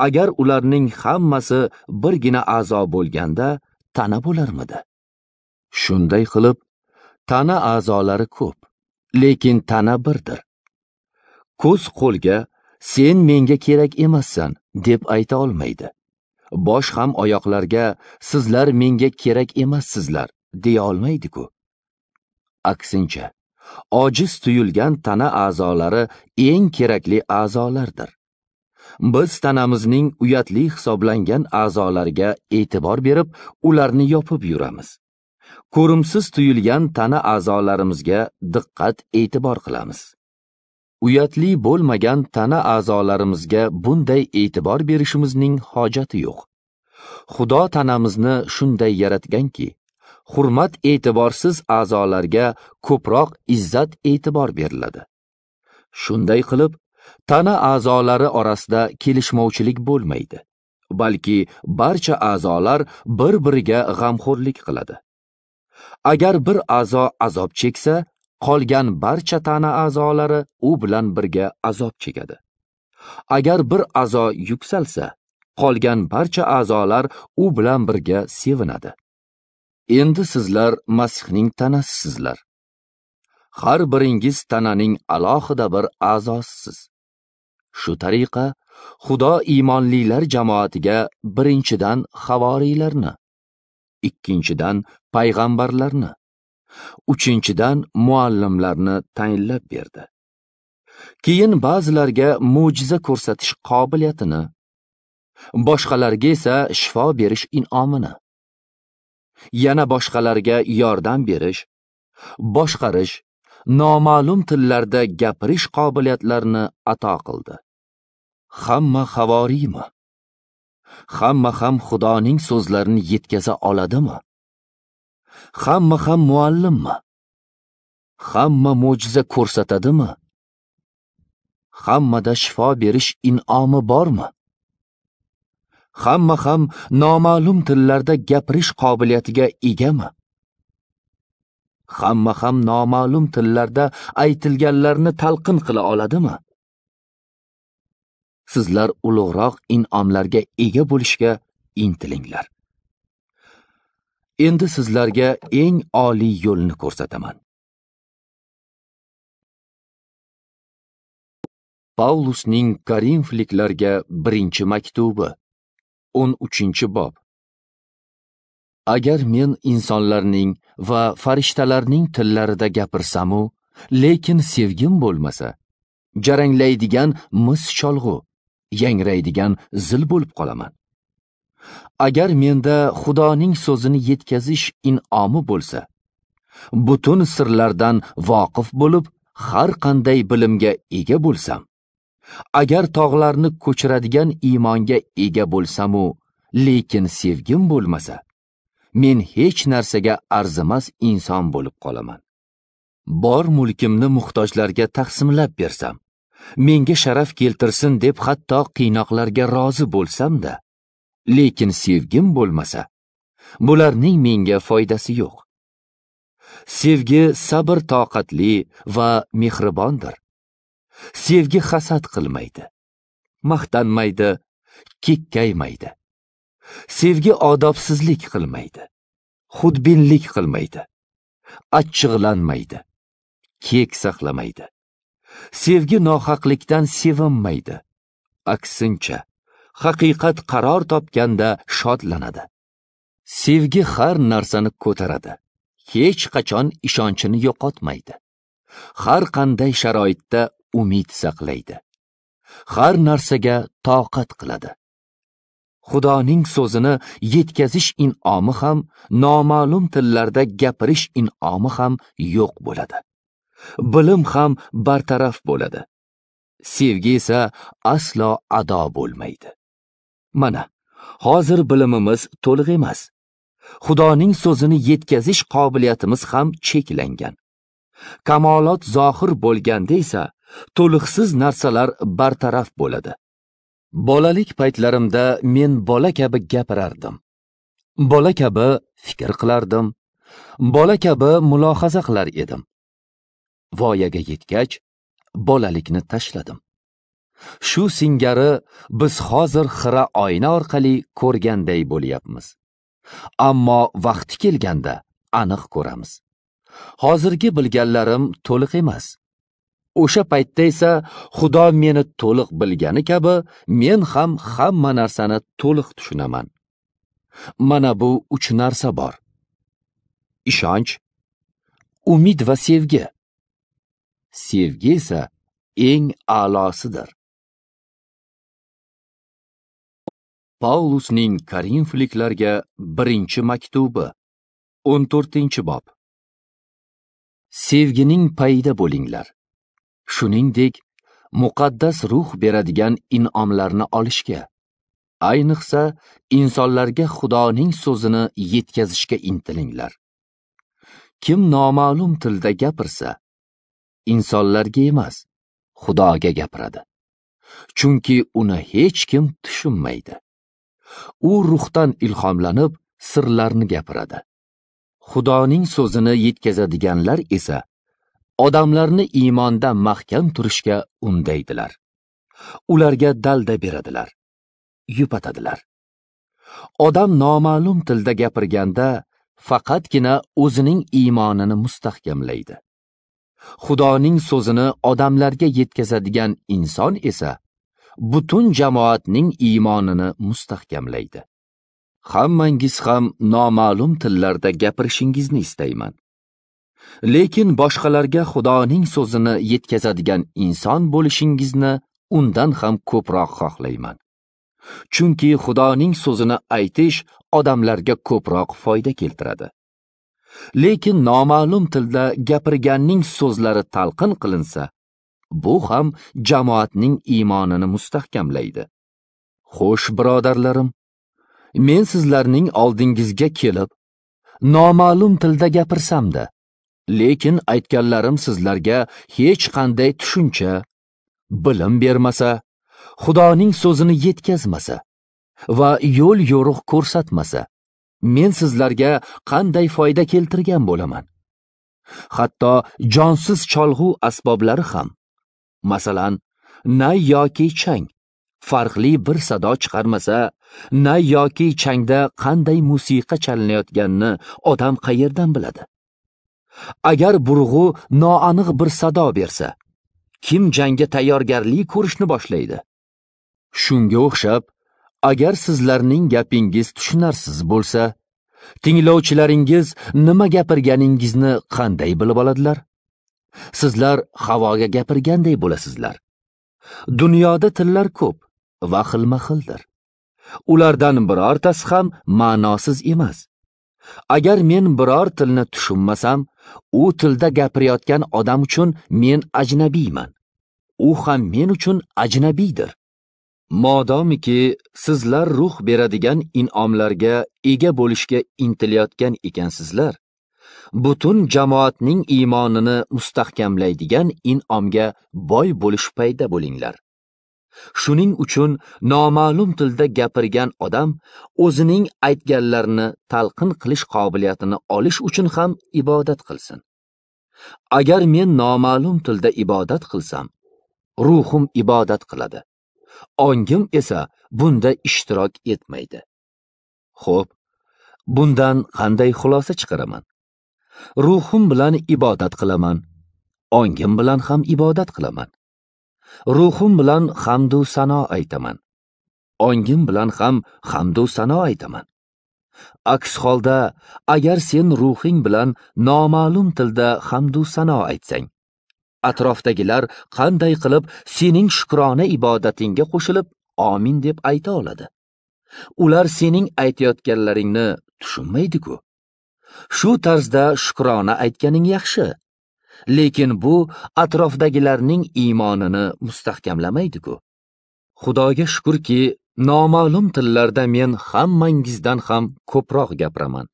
Agar ularning hammasi birgina a'zo bo'lganda, tana bo'larmidi? Shunday qilib, tana a'zolari ko'p, lekin tana birdir. Ko'z qo'lga sen menga kerak emassan deb ayta olmaydi. Bosh ham oyoqlarga sizlar menga kerak emassizlar deya olmaydi-ku. Aksincha, ojiz tuyulgan tana a'zolari eng kerakli a'zolardir. Biz tanamizning uyatli hisoblangan a'zolariga e'tibor berib, ularni yopib yuramiz. Ko'rimsiz tuyulgan tana a'zolarimizga diqqat e'tibor qilamiz. Uyatli bo'lmagan tana a'zolarimizga bunday e'tibor berishimizning hojati yo'q. Xudo tanamizni shunday yaratganki, hurmat e'tiborsiz a'zolarga ko'proq izzat e'tibor beriladi. Shunday qilib, tana a'zolari orasida kelishmovchilik bo'lmaydi, balki barcha a'zolar bir-biriga g'amxo'rlik qiladi. Agar bir a'zo azob cheksa, qolgan barcha tana a'zolari u bilan birga azob chekadi. Agar bir a'zo yuksalsa, qolgan barcha a'zolar u bilan birga sevinadi. endi sizlar masihning tanasisizlar har biringiz tananing alohida bir a'zosisiz shu tariqa xudo iymonlilar jamoatiga birinchidan havoriylarni ikkinchidan payg'ambarlarni uchinchidan muallimlarni tayinlab berdi keyin ba'zilarga mo'jiza ko'rsatish qobiliyatini boshqalarga esa shifo berish in'omini yana boshqalarga yordam berish, boshqarish, noma'lum tillarda gapirish qobiliyatlarini ato qildi. Hamma xavorimi? Hamma ham Xudoning so'zlarini yetkaza oladimi? Hamma ham muallimmi? Hamma mo'jiza ko'rsatadimi? Hammada shifo berish in'omi bormi? hamma ham noma'lum tillarda gapirish qobiliyatiga egami? Hamma ham noma'lum tillarda aytilganlarni talqin qila oladimi? Sizlar ulug'roq in'omlarga ega bo'lishga intilinglar. Endi sizlarga eng oliy yo'lni ko'rsataman. Paulusning Korinfliklarga birinchi maktubi o'n uchinchi bob agar men insonlarning va farishtalarning tillarida gapirsamu lekin sevgim bo'lmasa jaranglaydigan mis cholg'u yangraydigan zil bo'lib qolaman agar menda xudoning so'zini yetkazish in'omi bo'lsa butun sirlardan voqif bo'lib har qanday bilimga ega bo'lsam agar tog'larni ko'chiradigan iymonga ega bo'lsam u lekin sevgim bo'lmasa men hech narsaga arzimas inson bo'lib qolaman bor mulkimni muhtojlarga taqsimlab bersam menga sharaf keltirsin deb hatto qiynoqlarga rozi bo'lsam-da, lekin sevgim bo'lmasa bularning menga foydasi yo'q sevgi sabr toqatli va mehribondir sevgi hasad qilmaydi maqtanmaydi kekkaymaydi sevgi odobsizlik qilmaydi xudbinlik qilmaydi achchig'lanmaydi kek saqlamaydi sevgi nohaqlikdan sevinmaydi aksincha haqiqat qaror topganda shodlanadi sevgi har narsani ko'taradi hech qachon ishonchini yo'qotmaydi har qanday sharoitda umid saqlaydi har narsaga toqat qiladi xudoning so'zini yetkazish in'omi ham noma'lum tillarda gapirish in'omi ham yo'q bo'ladi bilim ham bartaraf bo'ladi sevgi esa aslo ado bo'lmaydi mana hozir bilimimiz to'liq emas xudoning so'zini yetkazish qobiliyatimiz ham cheklangan kamolot zohir bo'lganda esa to'liqsiz narsalar bartaraf bo'ladi bolalik paytlarimda men bola kabi gapirardim bola kabi fikr qilardim bola kabi mulohaza qilar edim voyaga yetgach bolalikni tashladim shu singari biz hozir xira oyna orqali ko'rganday bo'lyapmiz ammo vaqti kelganda aniq ko'ramiz hozirgi bilganlarim to'liq emas o'sha paytda esa xudo meni to'liq bilgani kabi men ham hamma narsani to'liq tushunaman mana bu uch narsa bor ishonch umid va sevgi sevgi esa eng a'losidir Paulusning Korinfliklarga 1 maktubi 14 bob Sevgining payida bo'linglar shuningdek muqaddas ruh beradigan in'omlarni olishga ayniqsa insonlarga xudoning so'zini yetkazishga intilinglar kim noma'lum tilda gapirsa insonlarga emas xudoga gapiradi chunki uni hech kim tushunmaydi u ruhdan ilhomlanib sirlarni gapiradi xudoning so'zini yetkazadiganlar esa odamlarni iymonda mahkam turishga undaydilar ularga dalda beradilar yupatadilar odam noma'lum tilda gapirganda faqatgina o'zining iymonini mustahkamlaydi xudoning so'zini odamlarga yetkazadigan inson esa butun jamoatning iymonini mustahkamlaydi hammangiz ham noma'lum tillarda gapirishingizni istayman lekin boshqalarga xudoning so'zini yetkazadigan inson bo'lishingizni undan ham ko'proq xohlayman chunki xudoning so'zini aytish odamlarga ko'proq foyda keltiradi lekin noma'lum tilda gapirganning so'zlari talqin qilinsa bu ham jamoatning iymonini mustahkamlaydi xo'sh birodarlarim men sizlarning oldingizga kelib noma'lum tilda gapirsam da lekin aytganlarim sizlarga hech qanday tushuncha bilim bermasa xudoning so'zini yetkazmasa va yo'l yo'riq ko'rsatmasa men sizlarga qanday foyda keltirgan bo'laman hatto jonsiz cholg'u asboblari ham masalan nay yoki chang farqli bir sado chiqarmasa na yoki changda qanday musiqa chalinayotganini odam qayerdan biladi agar burg'u noaniq bir sado bersa kim jangga tayyorgarlik ko'rishni boshlaydi shunga o'xshab agar sizlarning gapingiz tushunarsiz bo'lsa tinglovchilaringiz nima gapirganingizni qanday bilib oladilar sizlar havoga gapirganday bo'lasizlar dunyoda tillar ko'p va xilma xildir ulardan birortasi ham ma'nosiz emas agar men biror tilni tushunmasam u tilda gapirayotgan odam uchun men ajnabiyman u ham men uchun ajnabiydir modomiki sizlar ruh beradigan in'omlarga ega bo'lishga intilayotgan ekansizlar butun jamoatning iymonini mustahkamlaydigan in'omga boy bo'lish payda bo'linglar Shuning uchun noma'lum tilda gapirgan odam o'zining aytganlarini talqin qilish qobiliyatini olish uchun ham ibodat qilsin. Agar men noma'lum tilda ibodat qilsam, ruhim ibodat qiladi. Ongim esa bunda ishtirok etmaydi. Xo'p, bundan qanday xulosa chiqaraman? Ruhim bilan ibodat qilaman, ongim bilan ham ibodat qilaman. ruhim bilan hamdu sano aytaman ongim bilan ham hamdu sano aytaman aks holda agar sen ruhing bilan noma'lum tilda hamdu sano aytsang atrofdagilar qanday qilib sening shukrona ibodatingga qo'shilib omin deb ayta oladi ular sening aytayotganlaringni tushunmaydi-ku. Shu tarzda shukrona aytganing yaxshi, Lekin bu atrofdagilarning iymonini mustahkamlamaydi-ku. Xudoga shukrki, noma'lum tillarda men hammangizdan ham ko'proq gapiraman.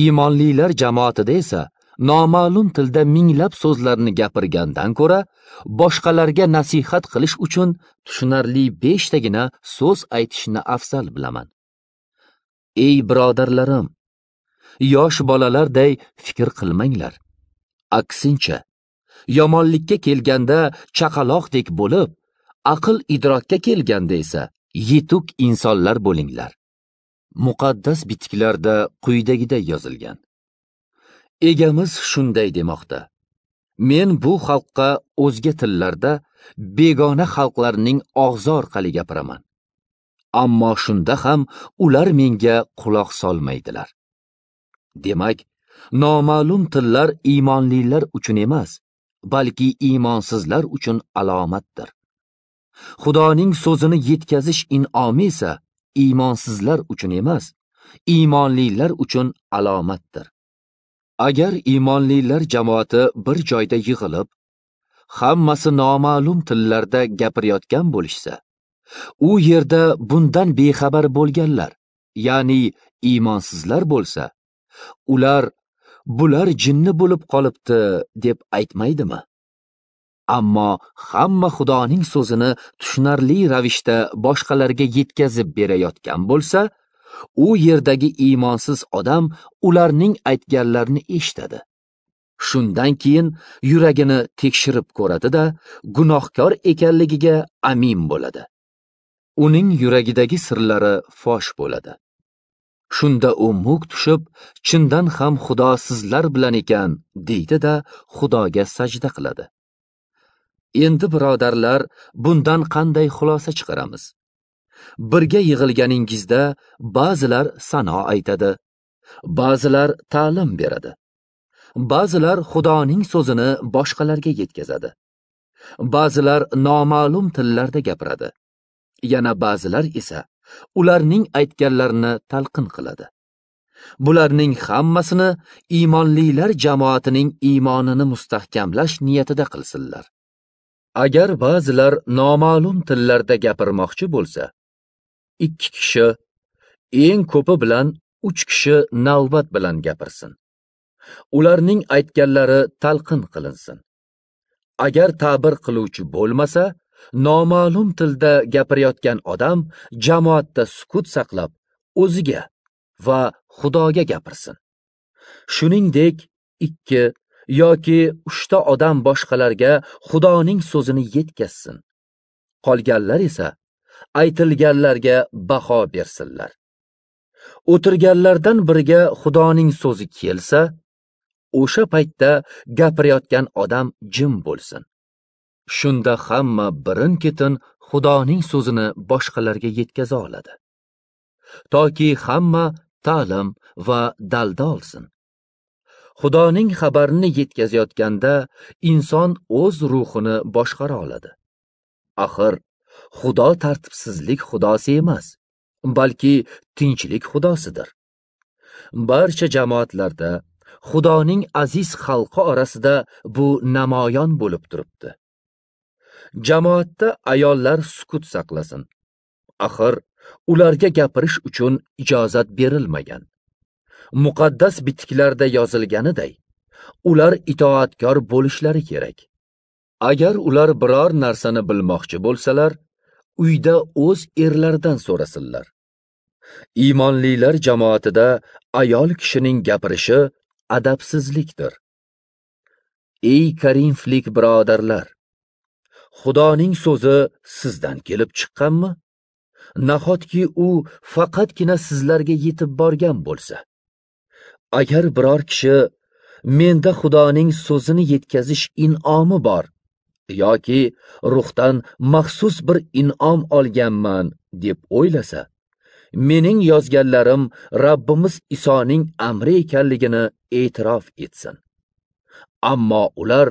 Iymonlilar jamoatida esa noma'lum tilda minglab so'zlarni gapirgandan ko'ra, boshqalarga nasihat qilish uchun tushunarli 5 tagina so'z aytishni afzal bilaman. Ey birodarlarim, yosh bolalarday fikr qilmanglar. aksincha yomonlikka kelganda chaqaloqdek bo'lib aql idrokka kelganda esa yetuk insonlar bo'linglar muqaddas bitiklarda quyidagiday yozilgan egamiz shunday demoqda men bu xalqqa o'zga tillarda begona xalqlarning og'zi orqali gapiraman ammo shunda ham ular menga quloq solmaydilar demak noma'lum tillar iymonlilar uchun emas, balki iymonsizlar uchun alomatdir. Xudoning so'zini yetkazish in'omi esa iymonsizlar uchun emas, iymonlilar uchun alomatdir. Agar iymonlilar jamoati bir joyda yig'ilib, hammasi noma'lum tillarda gapirayotgan bo'lsa, u yerda bundan bexabar bo'lganlar, ya'ni iymonsizlar bo'lsa, ular bular jinni bo'lib qolibdi deb aytmaydimi ammo hamma xudoning so'zini tushunarli ravishda boshqalarga yetkazib berayotgan bo'lsa u yerdagi iymonsiz odam ularning aytganlarini eshitadi shundan keyin yuragini tekshirib ko'radi da gunohkor ekanligiga amin bo'ladi uning yuragidagi sirlari fosh bo'ladi Shunda u muk tushib, chindan ham Xudo sizlar bilan ekan, deydi-da, Xudoga sajda qiladi. Endi birodarlar, bundan qanday xulosa chiqaramiz? Birga yig'ilganingizda ba'zilar sano aytadi, ba'zilar ta'lim beradi. Ba'zilar Xudoning so'zini boshqalarga yetkazadi. Ba'zilar noma'lum tillarda gapiradi. Yana ba'zilar esa ularning aytganlarini talqin qiladi. Bularning hammasini iymonlilar jamoatining iymonini mustahkamlash niyatida qilsinlar. Agar ba'zilar noma'lum tillarda gapirmoqchi bo'lsa, ikki kishi, eng ko'pi bilan 3 kishi navbat bilan gapirsin. Ularning aytganlari talqin qilinsin. Agar ta'bir qiluvchi bo'lmasa, noma'lum tilda gapirayotgan odam jamoatda sukut saqlab o'ziga va xudoga gapirsin. Shuningdek, ikki yoki 3 ta odam boshqalarga xudoning so'zini yetkazsin. Qolganlar esa aytilganlarga baho bersinlar. O'tirganlardan biriga xudoning so'zi kelsa, o'sha paytda gapirayotgan odam jim bo'lsin. Shunda hamma birin-ketin Xudoning so'zini boshqalarga yetkaza oladi. Toki hamma ta'lim va dalda olsin. Xudoning xabarini yetkazayotganda inson o'z ruhini boshqara oladi. Axir Xudo tartibsizlik xudosi emas, balki tinchlik xudosidir. Barcha jamoatlarda Xudoning aziz xalqi orasida bu namoyon bo'lib turibdi. jamoatda ayollar sukut saqlasin. Axir ularga gapirish uchun ijozat berilmagan. Muqaddas bitiklarda yozilganiday, ular itoatkor bo'lishlari kerak. Agar ular biror narsani bilmoqchi bo'lsalar, uyda o'z erlaridan so'rasinlar. Iymonlilar jamoatida ayol kishining gapirishi adabsizlikdir. Ey Karimflik birodarlar, xudoning so'zi sizdan kelib chiqqanmi nahotki u faqatgina sizlarga yetib borgan bo'lsa agar biror kishi menda xudoning so'zini yetkazish in'omi bor yoki ruhdan maxsus bir in'om olganman deb o'ylasa mening yozganlarim Rabbimiz Isoning amri ekanligini e'tirof etsin ammo ular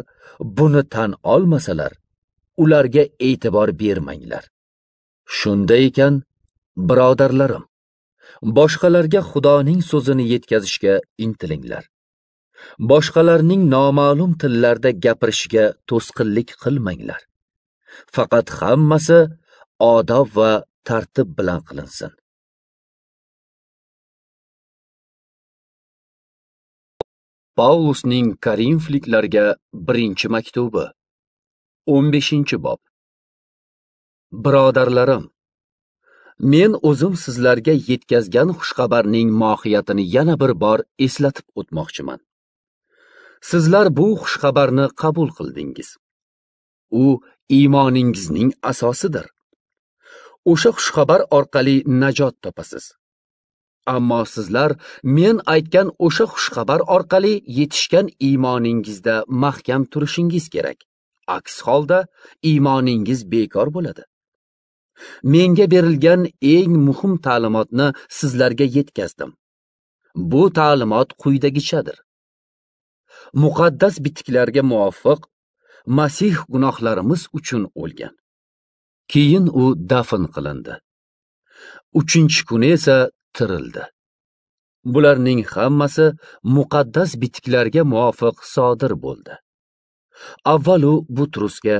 buni tan olmasalar ularga e'tibor bermanglar. Shunda ekan, birodarlarim, boshqalarga Xudoning so'zini yetkazishga intilinglar. Boshqalarning noma'lum tillarda gapirishiga to'sqinlik qilmanglar. Faqat hammasi odob va tartib bilan qilinsin. Paulusning Karinfliklarga 1-maktubi birinchi maktubi 15 bob Birodarlarim, men o'zim sizlarga yetkazgan xushxabarning mohiyatini yana bir bor eslatib o'tmoqchiman. Sizlar bu xushxabarni qabul qildingiz. U iymoningizning asosidir. O'sha xushxabar orqali najot topasiz. Ammo sizlar men aytgan o'sha xushxabar orqali yetishgan iymoningizda mahkam turishingiz kerak. Aks holda iymoningiz bekor bo'ladi. Menga berilgan eng muhim ta'limotni sizlarga yetkazdim. Bu ta'limot quyidagichadir. Muqaddas bitiklarga muvofiq Masih gunohlarimiz uchun o'lgan. Keyin u dafn qilindi. 3 kuni esa tirildi. Bularning hammasi muqaddas bitiklarga muvofiq sodir bo'ldi. avvalu butrusga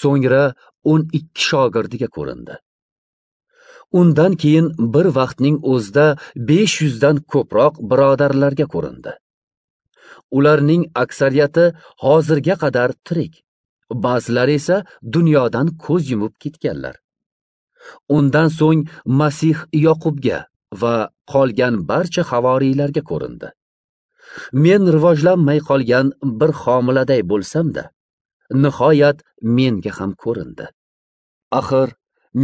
so'ngra o'n ikki shogirdiga ko'rindi undan keyin bir vaqtning o'zida besh yuzdan ko'proq birodarlarga ko'rindi ularning aksariyati hozirga qadar tirik ba'zilari esa dunyodan ko'z yumib ketganlar undan so'ng masih yoqubga va qolgan barcha havoriylarga ko'rindi men rivojlanmay qolgan bir homiladay bo'lsam-da, nihoyat menga ham ko'rindi. Axir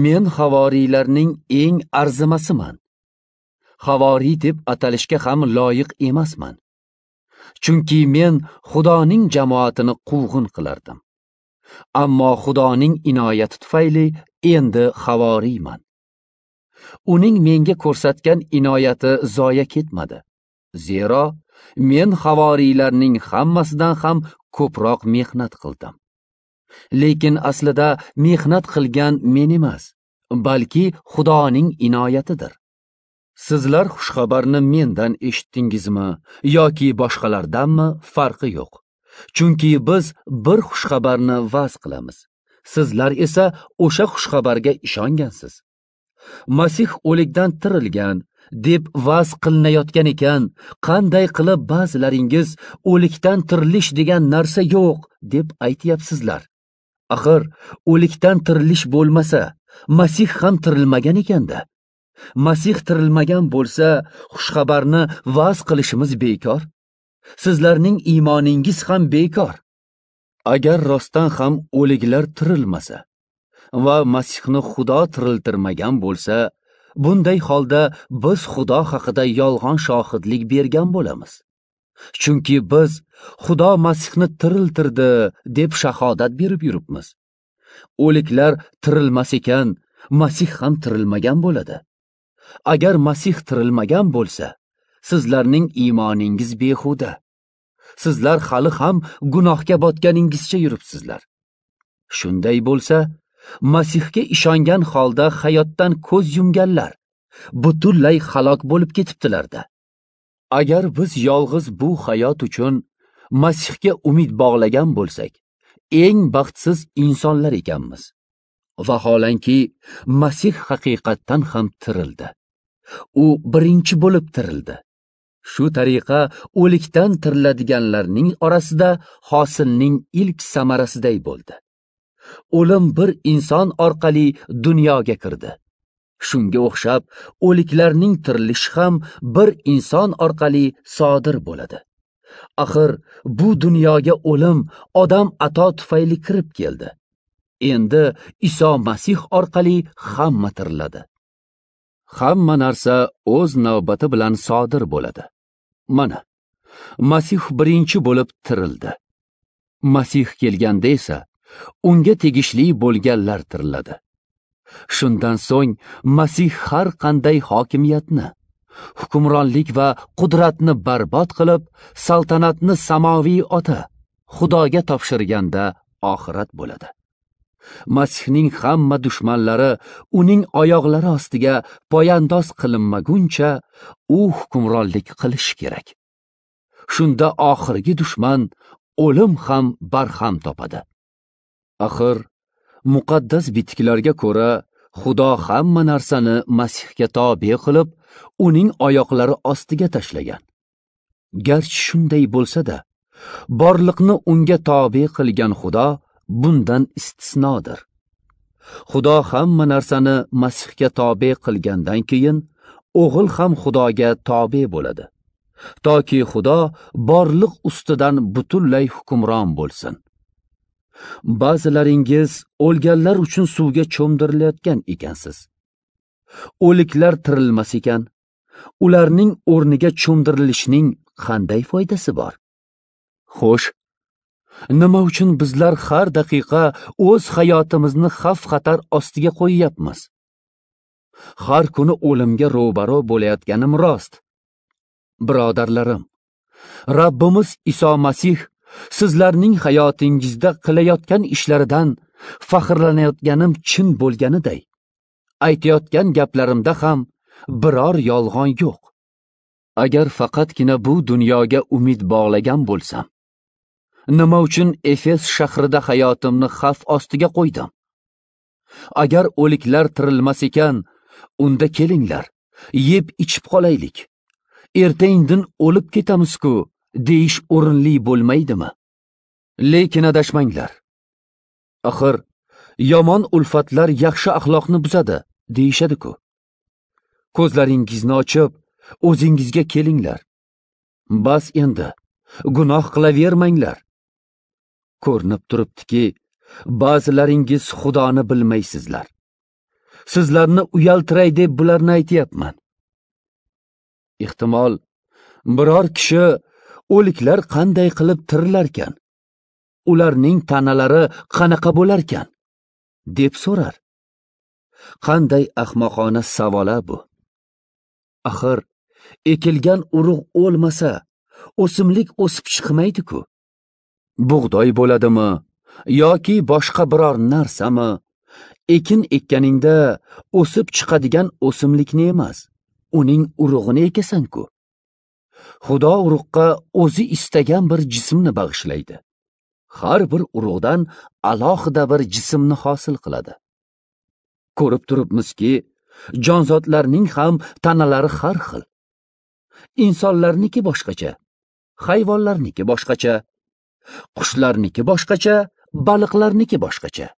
men havoriylarning eng arzimasiman. Havoriy deb atalishga ham loyiq emasman. Chunki men Xudoning jamoatini quvg'in qilardim. Ammo Xudoning inoyati tufayli endi havoriyman. Uning menga ko'rsatgan inoyati zoya ketmadi. Zero Men havoriylarning hammasidan ham ko'proq mehnat qildim. Lekin aslida mehnat qilgan men emas, balki Xudoning inoyatidir. Sizlar xushxabarni mendan eshitdingizmi yoki boshqalardanmi, farqi yo'q. Chunki biz bir xushxabarni vaz qilamiz. Sizlar esa o'sha xushxabarga ishongansiz. Masih o'likdan tirilgan deb vaz qilinayotgan ekan qanday qilib ba'zilaringiz o'likdan tirilish degan narsa yo'q deb aytyapsizlar axir o'likdan tirilish bo'lmasa masih ham tirilmagan ekanda masih tirilmagan bo'lsa xushxabarni vaz qilishimiz bekor sizlarning iymoningiz ham bekor agar rostdan ham o'liklar tirilmasa va masihni xudo tiriltirmagan bo'lsa bunday holda biz xudo haqida yolg'on shohidlik bergan bo'lamiz chunki biz xudo masihni tiriltirdi deb shahodat berib yuribmiz o'liklar tirilmas ekan masih ham tirilmagan bo'ladi agar masih tirilmagan bo'lsa sizlarning iymoningiz behuda sizlar hali ham gunohga botganingizcha yuribsizlar shunday bo'lsa Masihga ishongan holda hayotdan ko'z yumganlar butunlay xaloq bo'lib ketibdilarda. Agar biz yolg'iz bu hayot uchun Masihga umid bog'lagan bo'lsak, eng baxtsiz insonlar ekanmiz. Vaholanki, Masih haqiqatdan ham tirildi. U birinchi bo'lib tirildi. Shu tariqa o'likdan tiriladiganlarning orasida hosilning ilk samarasiday bo'ldi. o'lim bir inson orqali dunyoga kirdi shunga o'xshab o'liklarning tirilishi ham bir inson orqali sodir bo'ladi axir bu dunyoga o'lim odam ato tufayli kirib keldi endi iso masih orqali hamma tiriladi hamma narsa o'z navbati bilan sodir bo'ladi mana masih birinchi bo'lib tirildi masih kelganda esa unga tegishli bo'lganlar tiriladi shundan so'ng masih har qanday hokimiyatni hukmronlik va qudratni barbod qilib saltanatni samoviy ota xudoga topshirganda oxirat bo'ladi masihning hamma dushmanlari uning oyoqlari ostiga poyandoz qilinmaguncha u hukmronlik qilishi kerak shunda oxirgi dushman o'lim ham barham topadi Axir muqaddas bitiklarga ko'ra Xudo hamma narsani Masihga tobe qilib, uning oyoqlari ostiga tashlagan. Garchi shunday bo'lsa-da, borliqni unga tobe qilgan Xudo bundan istisnodir. Xudo hamma narsani Masihga tobe qilgandan keyin o'g'il ham Xudoga tobe bo'ladi. Toki Xudo borliq ustidan butunlay hukmron bo'lsin. ba'zilaringiz o'lganlar uchun suvga cho'mdirilayotgan ekansiz o'liklar tirilmas ekan ularning o'rniga cho'mdirilishning qanday foydasi bor xo'sh nima uchun bizlar har daqiqa o'z hayotimizni xavf xatar ostiga qo'yyapmiz har kuni o'limga ro'baro bo'layotganim rost birodarlarim Rabbimiz Iso Masih sizlarning hayotingizda qilayotgan ishlaridan faxrlanayotganim chin bo'lganiday aytayotgan gaplarimda ham biror yolg'on yo'q agar faqatgina bu dunyoga umid bog'lagan bo'lsam nima uchun efes shahrida hayotimni xavf ostiga qo'ydim agar o'liklar tirilmas ekan unda kelinglar yeb ichib qolaylik erta indin o'lib ketamizku deyish o'rinli bo'lmaydimi lekin adashmanglar axir yomon ulfatlar yaxshi axloqni buzadi deyishadi-ku ko'zlaringizni ochib o'zingizga kelinglar bas endi gunoh qilavermanglar ko'rinib turibdiki ba'zilaringiz xudoni bilmaysizlar sizlarni uyaltiray deb bularni aytyapman ehtimol biror kishi o'liklar qanday qilib tirilarkan ularning tanalari qanaqa bo'larkan deb so'rar qanday ahmoqona savola bu axir ekilgan urug' o'lmasa o'simlik o'sib chiqmaydi-ku. Bug'doy bo'ladimi yoki boshqa biror narsami? Ekin ekkaningda o'sib chiqadigan o'simlikni emas, uning urug'ini ekasan-ku. xudo urug'qa o'zi istagan bir jismni bag'ishlaydi har bir urug'dan alohida bir jismni hosil qiladi ko'rib turibmizki jonzotlarning ham tanalari har xil insonlarniki boshqacha hayvonlarniki boshqacha qushlarniki boshqacha baliqlarniki boshqacha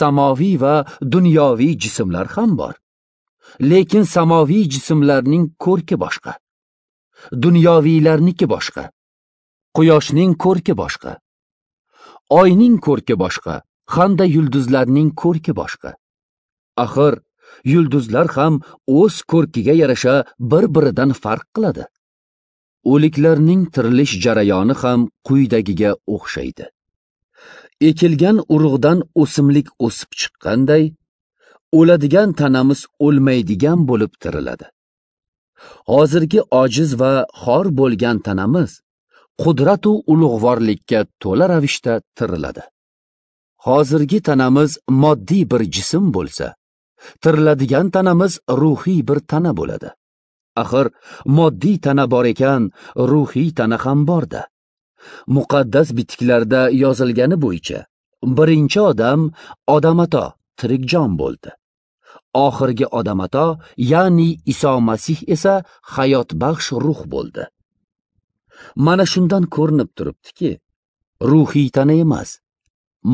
samoviy va dunyoviy jismlar ham bor lekin samoviy jismlarning ko'rki boshqa dunyoviylarniki boshqa quyoshning ko'rki boshqa oyning ko'rki boshqa hamda yulduzlarning ko'rki boshqa axir yulduzlar ham o'z ko'rkiga yarasha bir biridan farq qiladi o'liklarning tirilish jarayoni ham quyidagiga o'xshaydi ekilgan urug'dan o'simlik o'sib chiqqanday o'ladigan tanamiz o'lmaydigan bo'lib tiriladi hozirgi ojiz va xor bo'lgan tanamiz qudratu ulug'vorlikka to'la ravishda tiriladi hozirgi tanamiz moddiy bir jism bo'lsa tiriladigan tanamiz ruhiy bir tana bo'ladi axir moddiy tana bor ekan ruhiy tana ham borda muqaddas bitiklarda yozilgani bo'yicha birinchi odam odamato tirik jon bo'ldi oxirgi odamato ya'ni Iso Masih esa hayot baxsh ruh bo'ldi. Mana shundan ko'rinib turibdiki, ruhiy tana emas,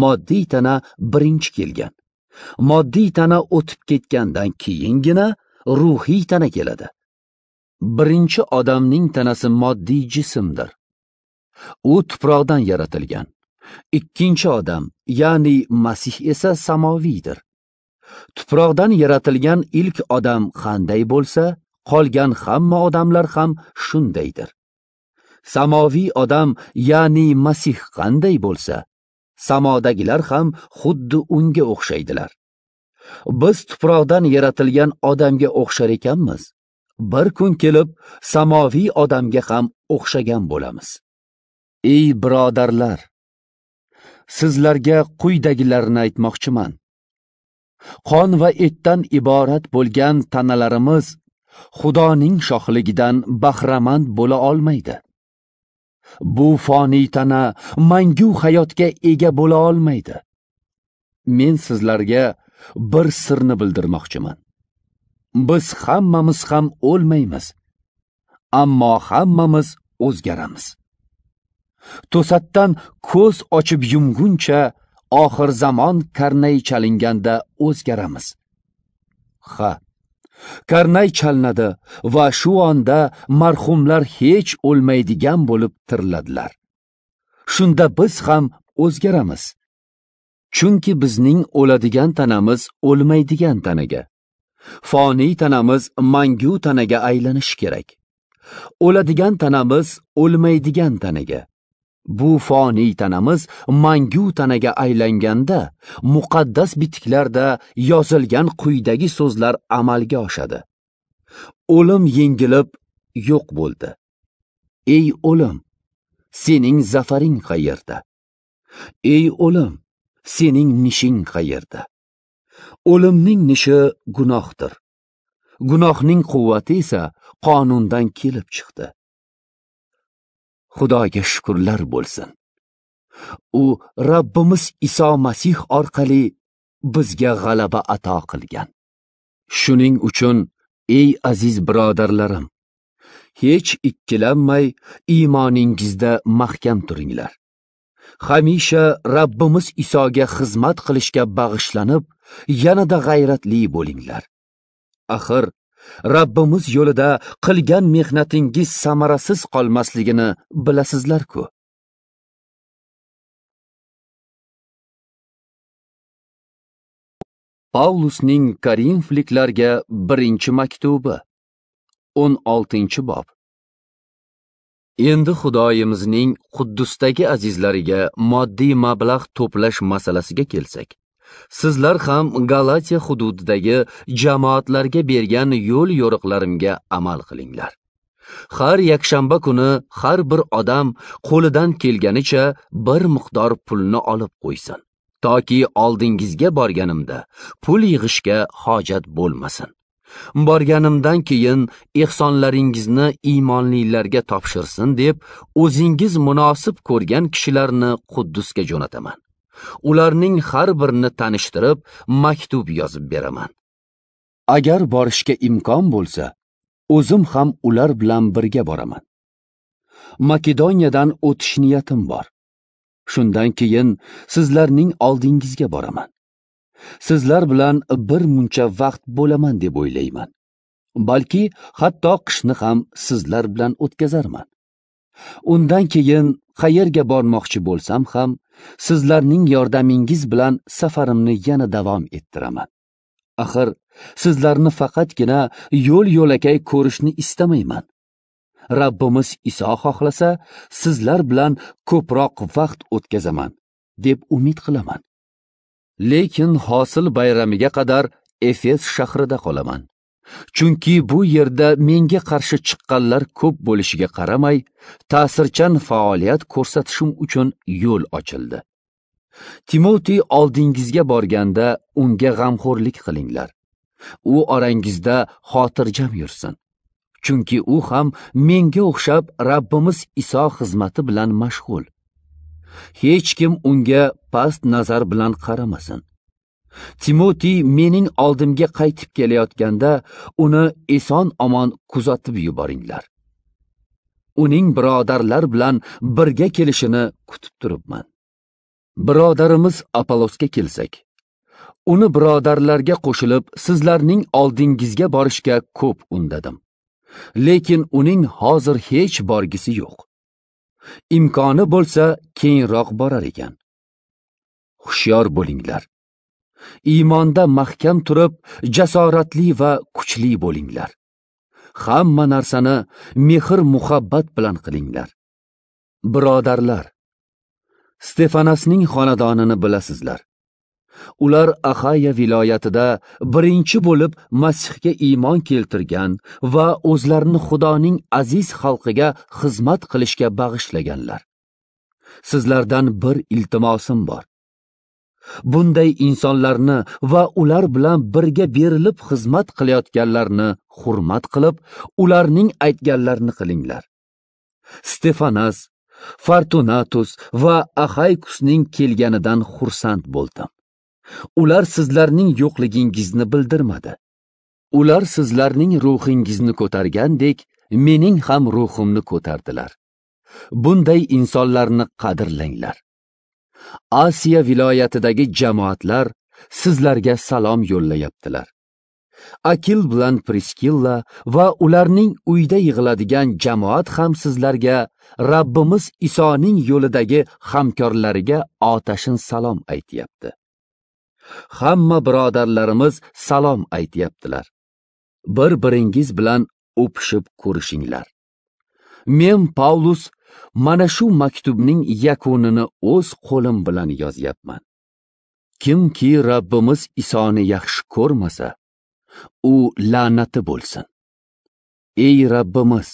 moddiy tana birinchi kelgan. Moddiy tana o'tib ketgandan keyingina ruhiy tana keladi. Birinchi odamning tanasi moddiy jismdir. U tuproqdan yaratilgan. Ikkinchi odam, ya'ni Masih esa samoviydir. Tuproqdan yaratilgan ilk odam qanday bo'lsa, qolgan hamma odamlar ham shundaydir. Samoviy odam, ya'ni Masih qanday bo'lsa, samodagilar ham xuddi unga o'xshaydilar. Biz tuproqdan yaratilgan odamga o'xshar ekanmiz. Bir kun kelib samoviy odamga ham o'xshagan bo'lamiz. Ey birodarlar, sizlarga quyidagilarni aytmoqchiman. qon va etdan iborat bo'lgan tanalarimiz xudoning shohligidan bahramand bo'la olmaydi bu foniy tana mangu hayotga ega bo'la olmaydi men sizlarga bir sirni bildirmoqchiman biz hammamiz ham o'lmaymiz ammo hammamiz o'zgaramiz to'satdan ko'z ochib yumguncha oxir zamon karnay chalinganda o'zgaramiz ha karnay chalinadi va shu onda marhumlar hech o'lmaydigan bo'lib tiriladilar shunda biz ham o'zgaramiz chunki bizning o'ladigan tanamiz o'lmaydigan tanaga foniy tanamiz mangu tanaga aylanishi kerak o'ladigan tanamiz o'lmaydigan tanaga bu foniy tanamiz mangu tanaga aylanganda muqaddas bitiklarda yozilgan quyidagi so'zlar amalga oshadi o'lim yengilib yo'q bo'ldi ey o'lim sening zafaring qayerda ey o'lim sening nishing qayerda o'limning nishi gunohdir gunohning quvvati esa qonundan kelib chiqdi xudoga shukrlar bo'lsin u rabbimiz iso masih orqali bizga g'alaba ato qilgan shuning uchun ey aziz birodarlarim hech ikkilanmay iymoningizda mahkam turinglar hamisha rabbimiz isoga xizmat qilishga bag'ishlanib yanada g'ayratli bo'linglar axir Rabbimiz yo'lida qilgan mehnatingiz samarasiz qolmasligini bilasizlar-ku. Paulusning Korinfliklarga 1-maktubi 16-bob Endi Xudoyimizning Quddusdagi azizlariga moddiy mablag' to'plash masalasiga kelsak, sizlar ham Galatiya hududidagi jamoatlarga bergan yo'l yo'riqlarimga amal qilinglar. Har yakshanba kuni har bir odam qo'lidan kelganicha bir miqdor pulni olib qo'ysin, toki oldingizga borganimda pul yig'ishga hojat bo'lmasin. borganimdan keyin ehsonlaringizni iymonlilarga topshirsin deb o'zingiz munosib ko'rgan kishilarni Quddusga jo'nataman. ularning har birini tanishtirib maktub yozib beraman agar borishga imkon bo'lsa o'zim ham ular bilan birga boraman makedoniyadan o'tish niyatim bor shundan keyin sizlarning oldingizga boraman sizlar bilan bir muncha vaqt bo'laman deb o'ylayman balki hatto qishni ham sizlar bilan o'tkazarman undan keyin qayerga bormoqchi bo'lsam ham sizlarning yordamingiz bilan safarimni yana davom ettiraman axir sizlarni faqatgina yo'l yo'lakay ko'rishni istamayman rabbimiz iso xohlasa sizlar bilan ko'proq vaqt o'tkazaman deb umid qilaman lekin hosil bayramiga qadar efes shahrida qolaman chunki bu yerda menga qarshi chiqqanlar ko'p bo'lishiga qaramay ta'sirchan faoliyat ko'rsatishim uchun yo'l ochildi timoti oldingizga borganda unga g'amxo'rlik qilinglar u orangizda xotirjam yursin chunki u ham menga o'xshab Rabbimiz Iso xizmati bilan mashg'ul. Hech kim unga past nazar bilan qaramasin. Timoti mening oldimga qaytib kelayotganda uni eson omon kuzatib yuboringlar. Uning birodarlar bilan birga kelishini kutib turibman. Birodarimiz Apolosga kelsak, uni birodarlarga qo'shilib sizlarning oldingizga borishga ko'p undadim. Lekin uning hozir hech borgisi yo'q. Imkoni bo'lsa keyinroq borar ekan. Hushyor bo'linglar. iymonda mahkam turib jasoratli va kuchli bo'linglar hamma narsani mehr muhabbat bilan qilinglar birodarlar stefanasning xonadonini bilasizlar ular ahaya viloyatida birinchi bo'lib masihga iymon keltirgan va o'zlarini xudoning aziz xalqiga xizmat qilishga bag'ishlaganlar sizlardan bir iltimosim bor bunday insonlarni va ular bilan birga berilib xizmat qilayotganlarni hurmat qilib ularning aytganlarini qilinglar stefanas fortunatus va ahaykusning kelganidan xursand bo'ldim ular sizlarning yo'qligingizni bildirmadi ular sizlarning ruhingizni ko'targandek mening ham ruhimni ko'tardilar bunday insonlarni qadrlanglar Asiya viloyatidagi jamoatlar sizlarga salom yo'llayaptilar. Akil bilan Priskilla va ularning uyda yig'iladigan jamoat ham sizlarga Rabbimiz Isoning yo'lidagi hamkorlariga otashin salom aytyapti. Hamma birodarlarimiz salom aytyaptilar. Bir-biringiz bilan o'pishib ko'rishinglar. Men Paulus mana shu maktubning yakunini o'z qo'lim bilan yozyapman kimki rabbimiz isoni yaxshi ko'rmasa u la'nati bo'lsin ey rabbimiz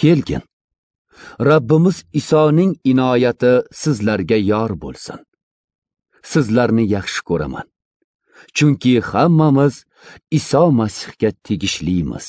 kelgin rabbimiz isoning inoyati sizlarga yor bo'lsin sizlarni yaxshi ko'raman chunki hammamiz iso masihga tegishlimiz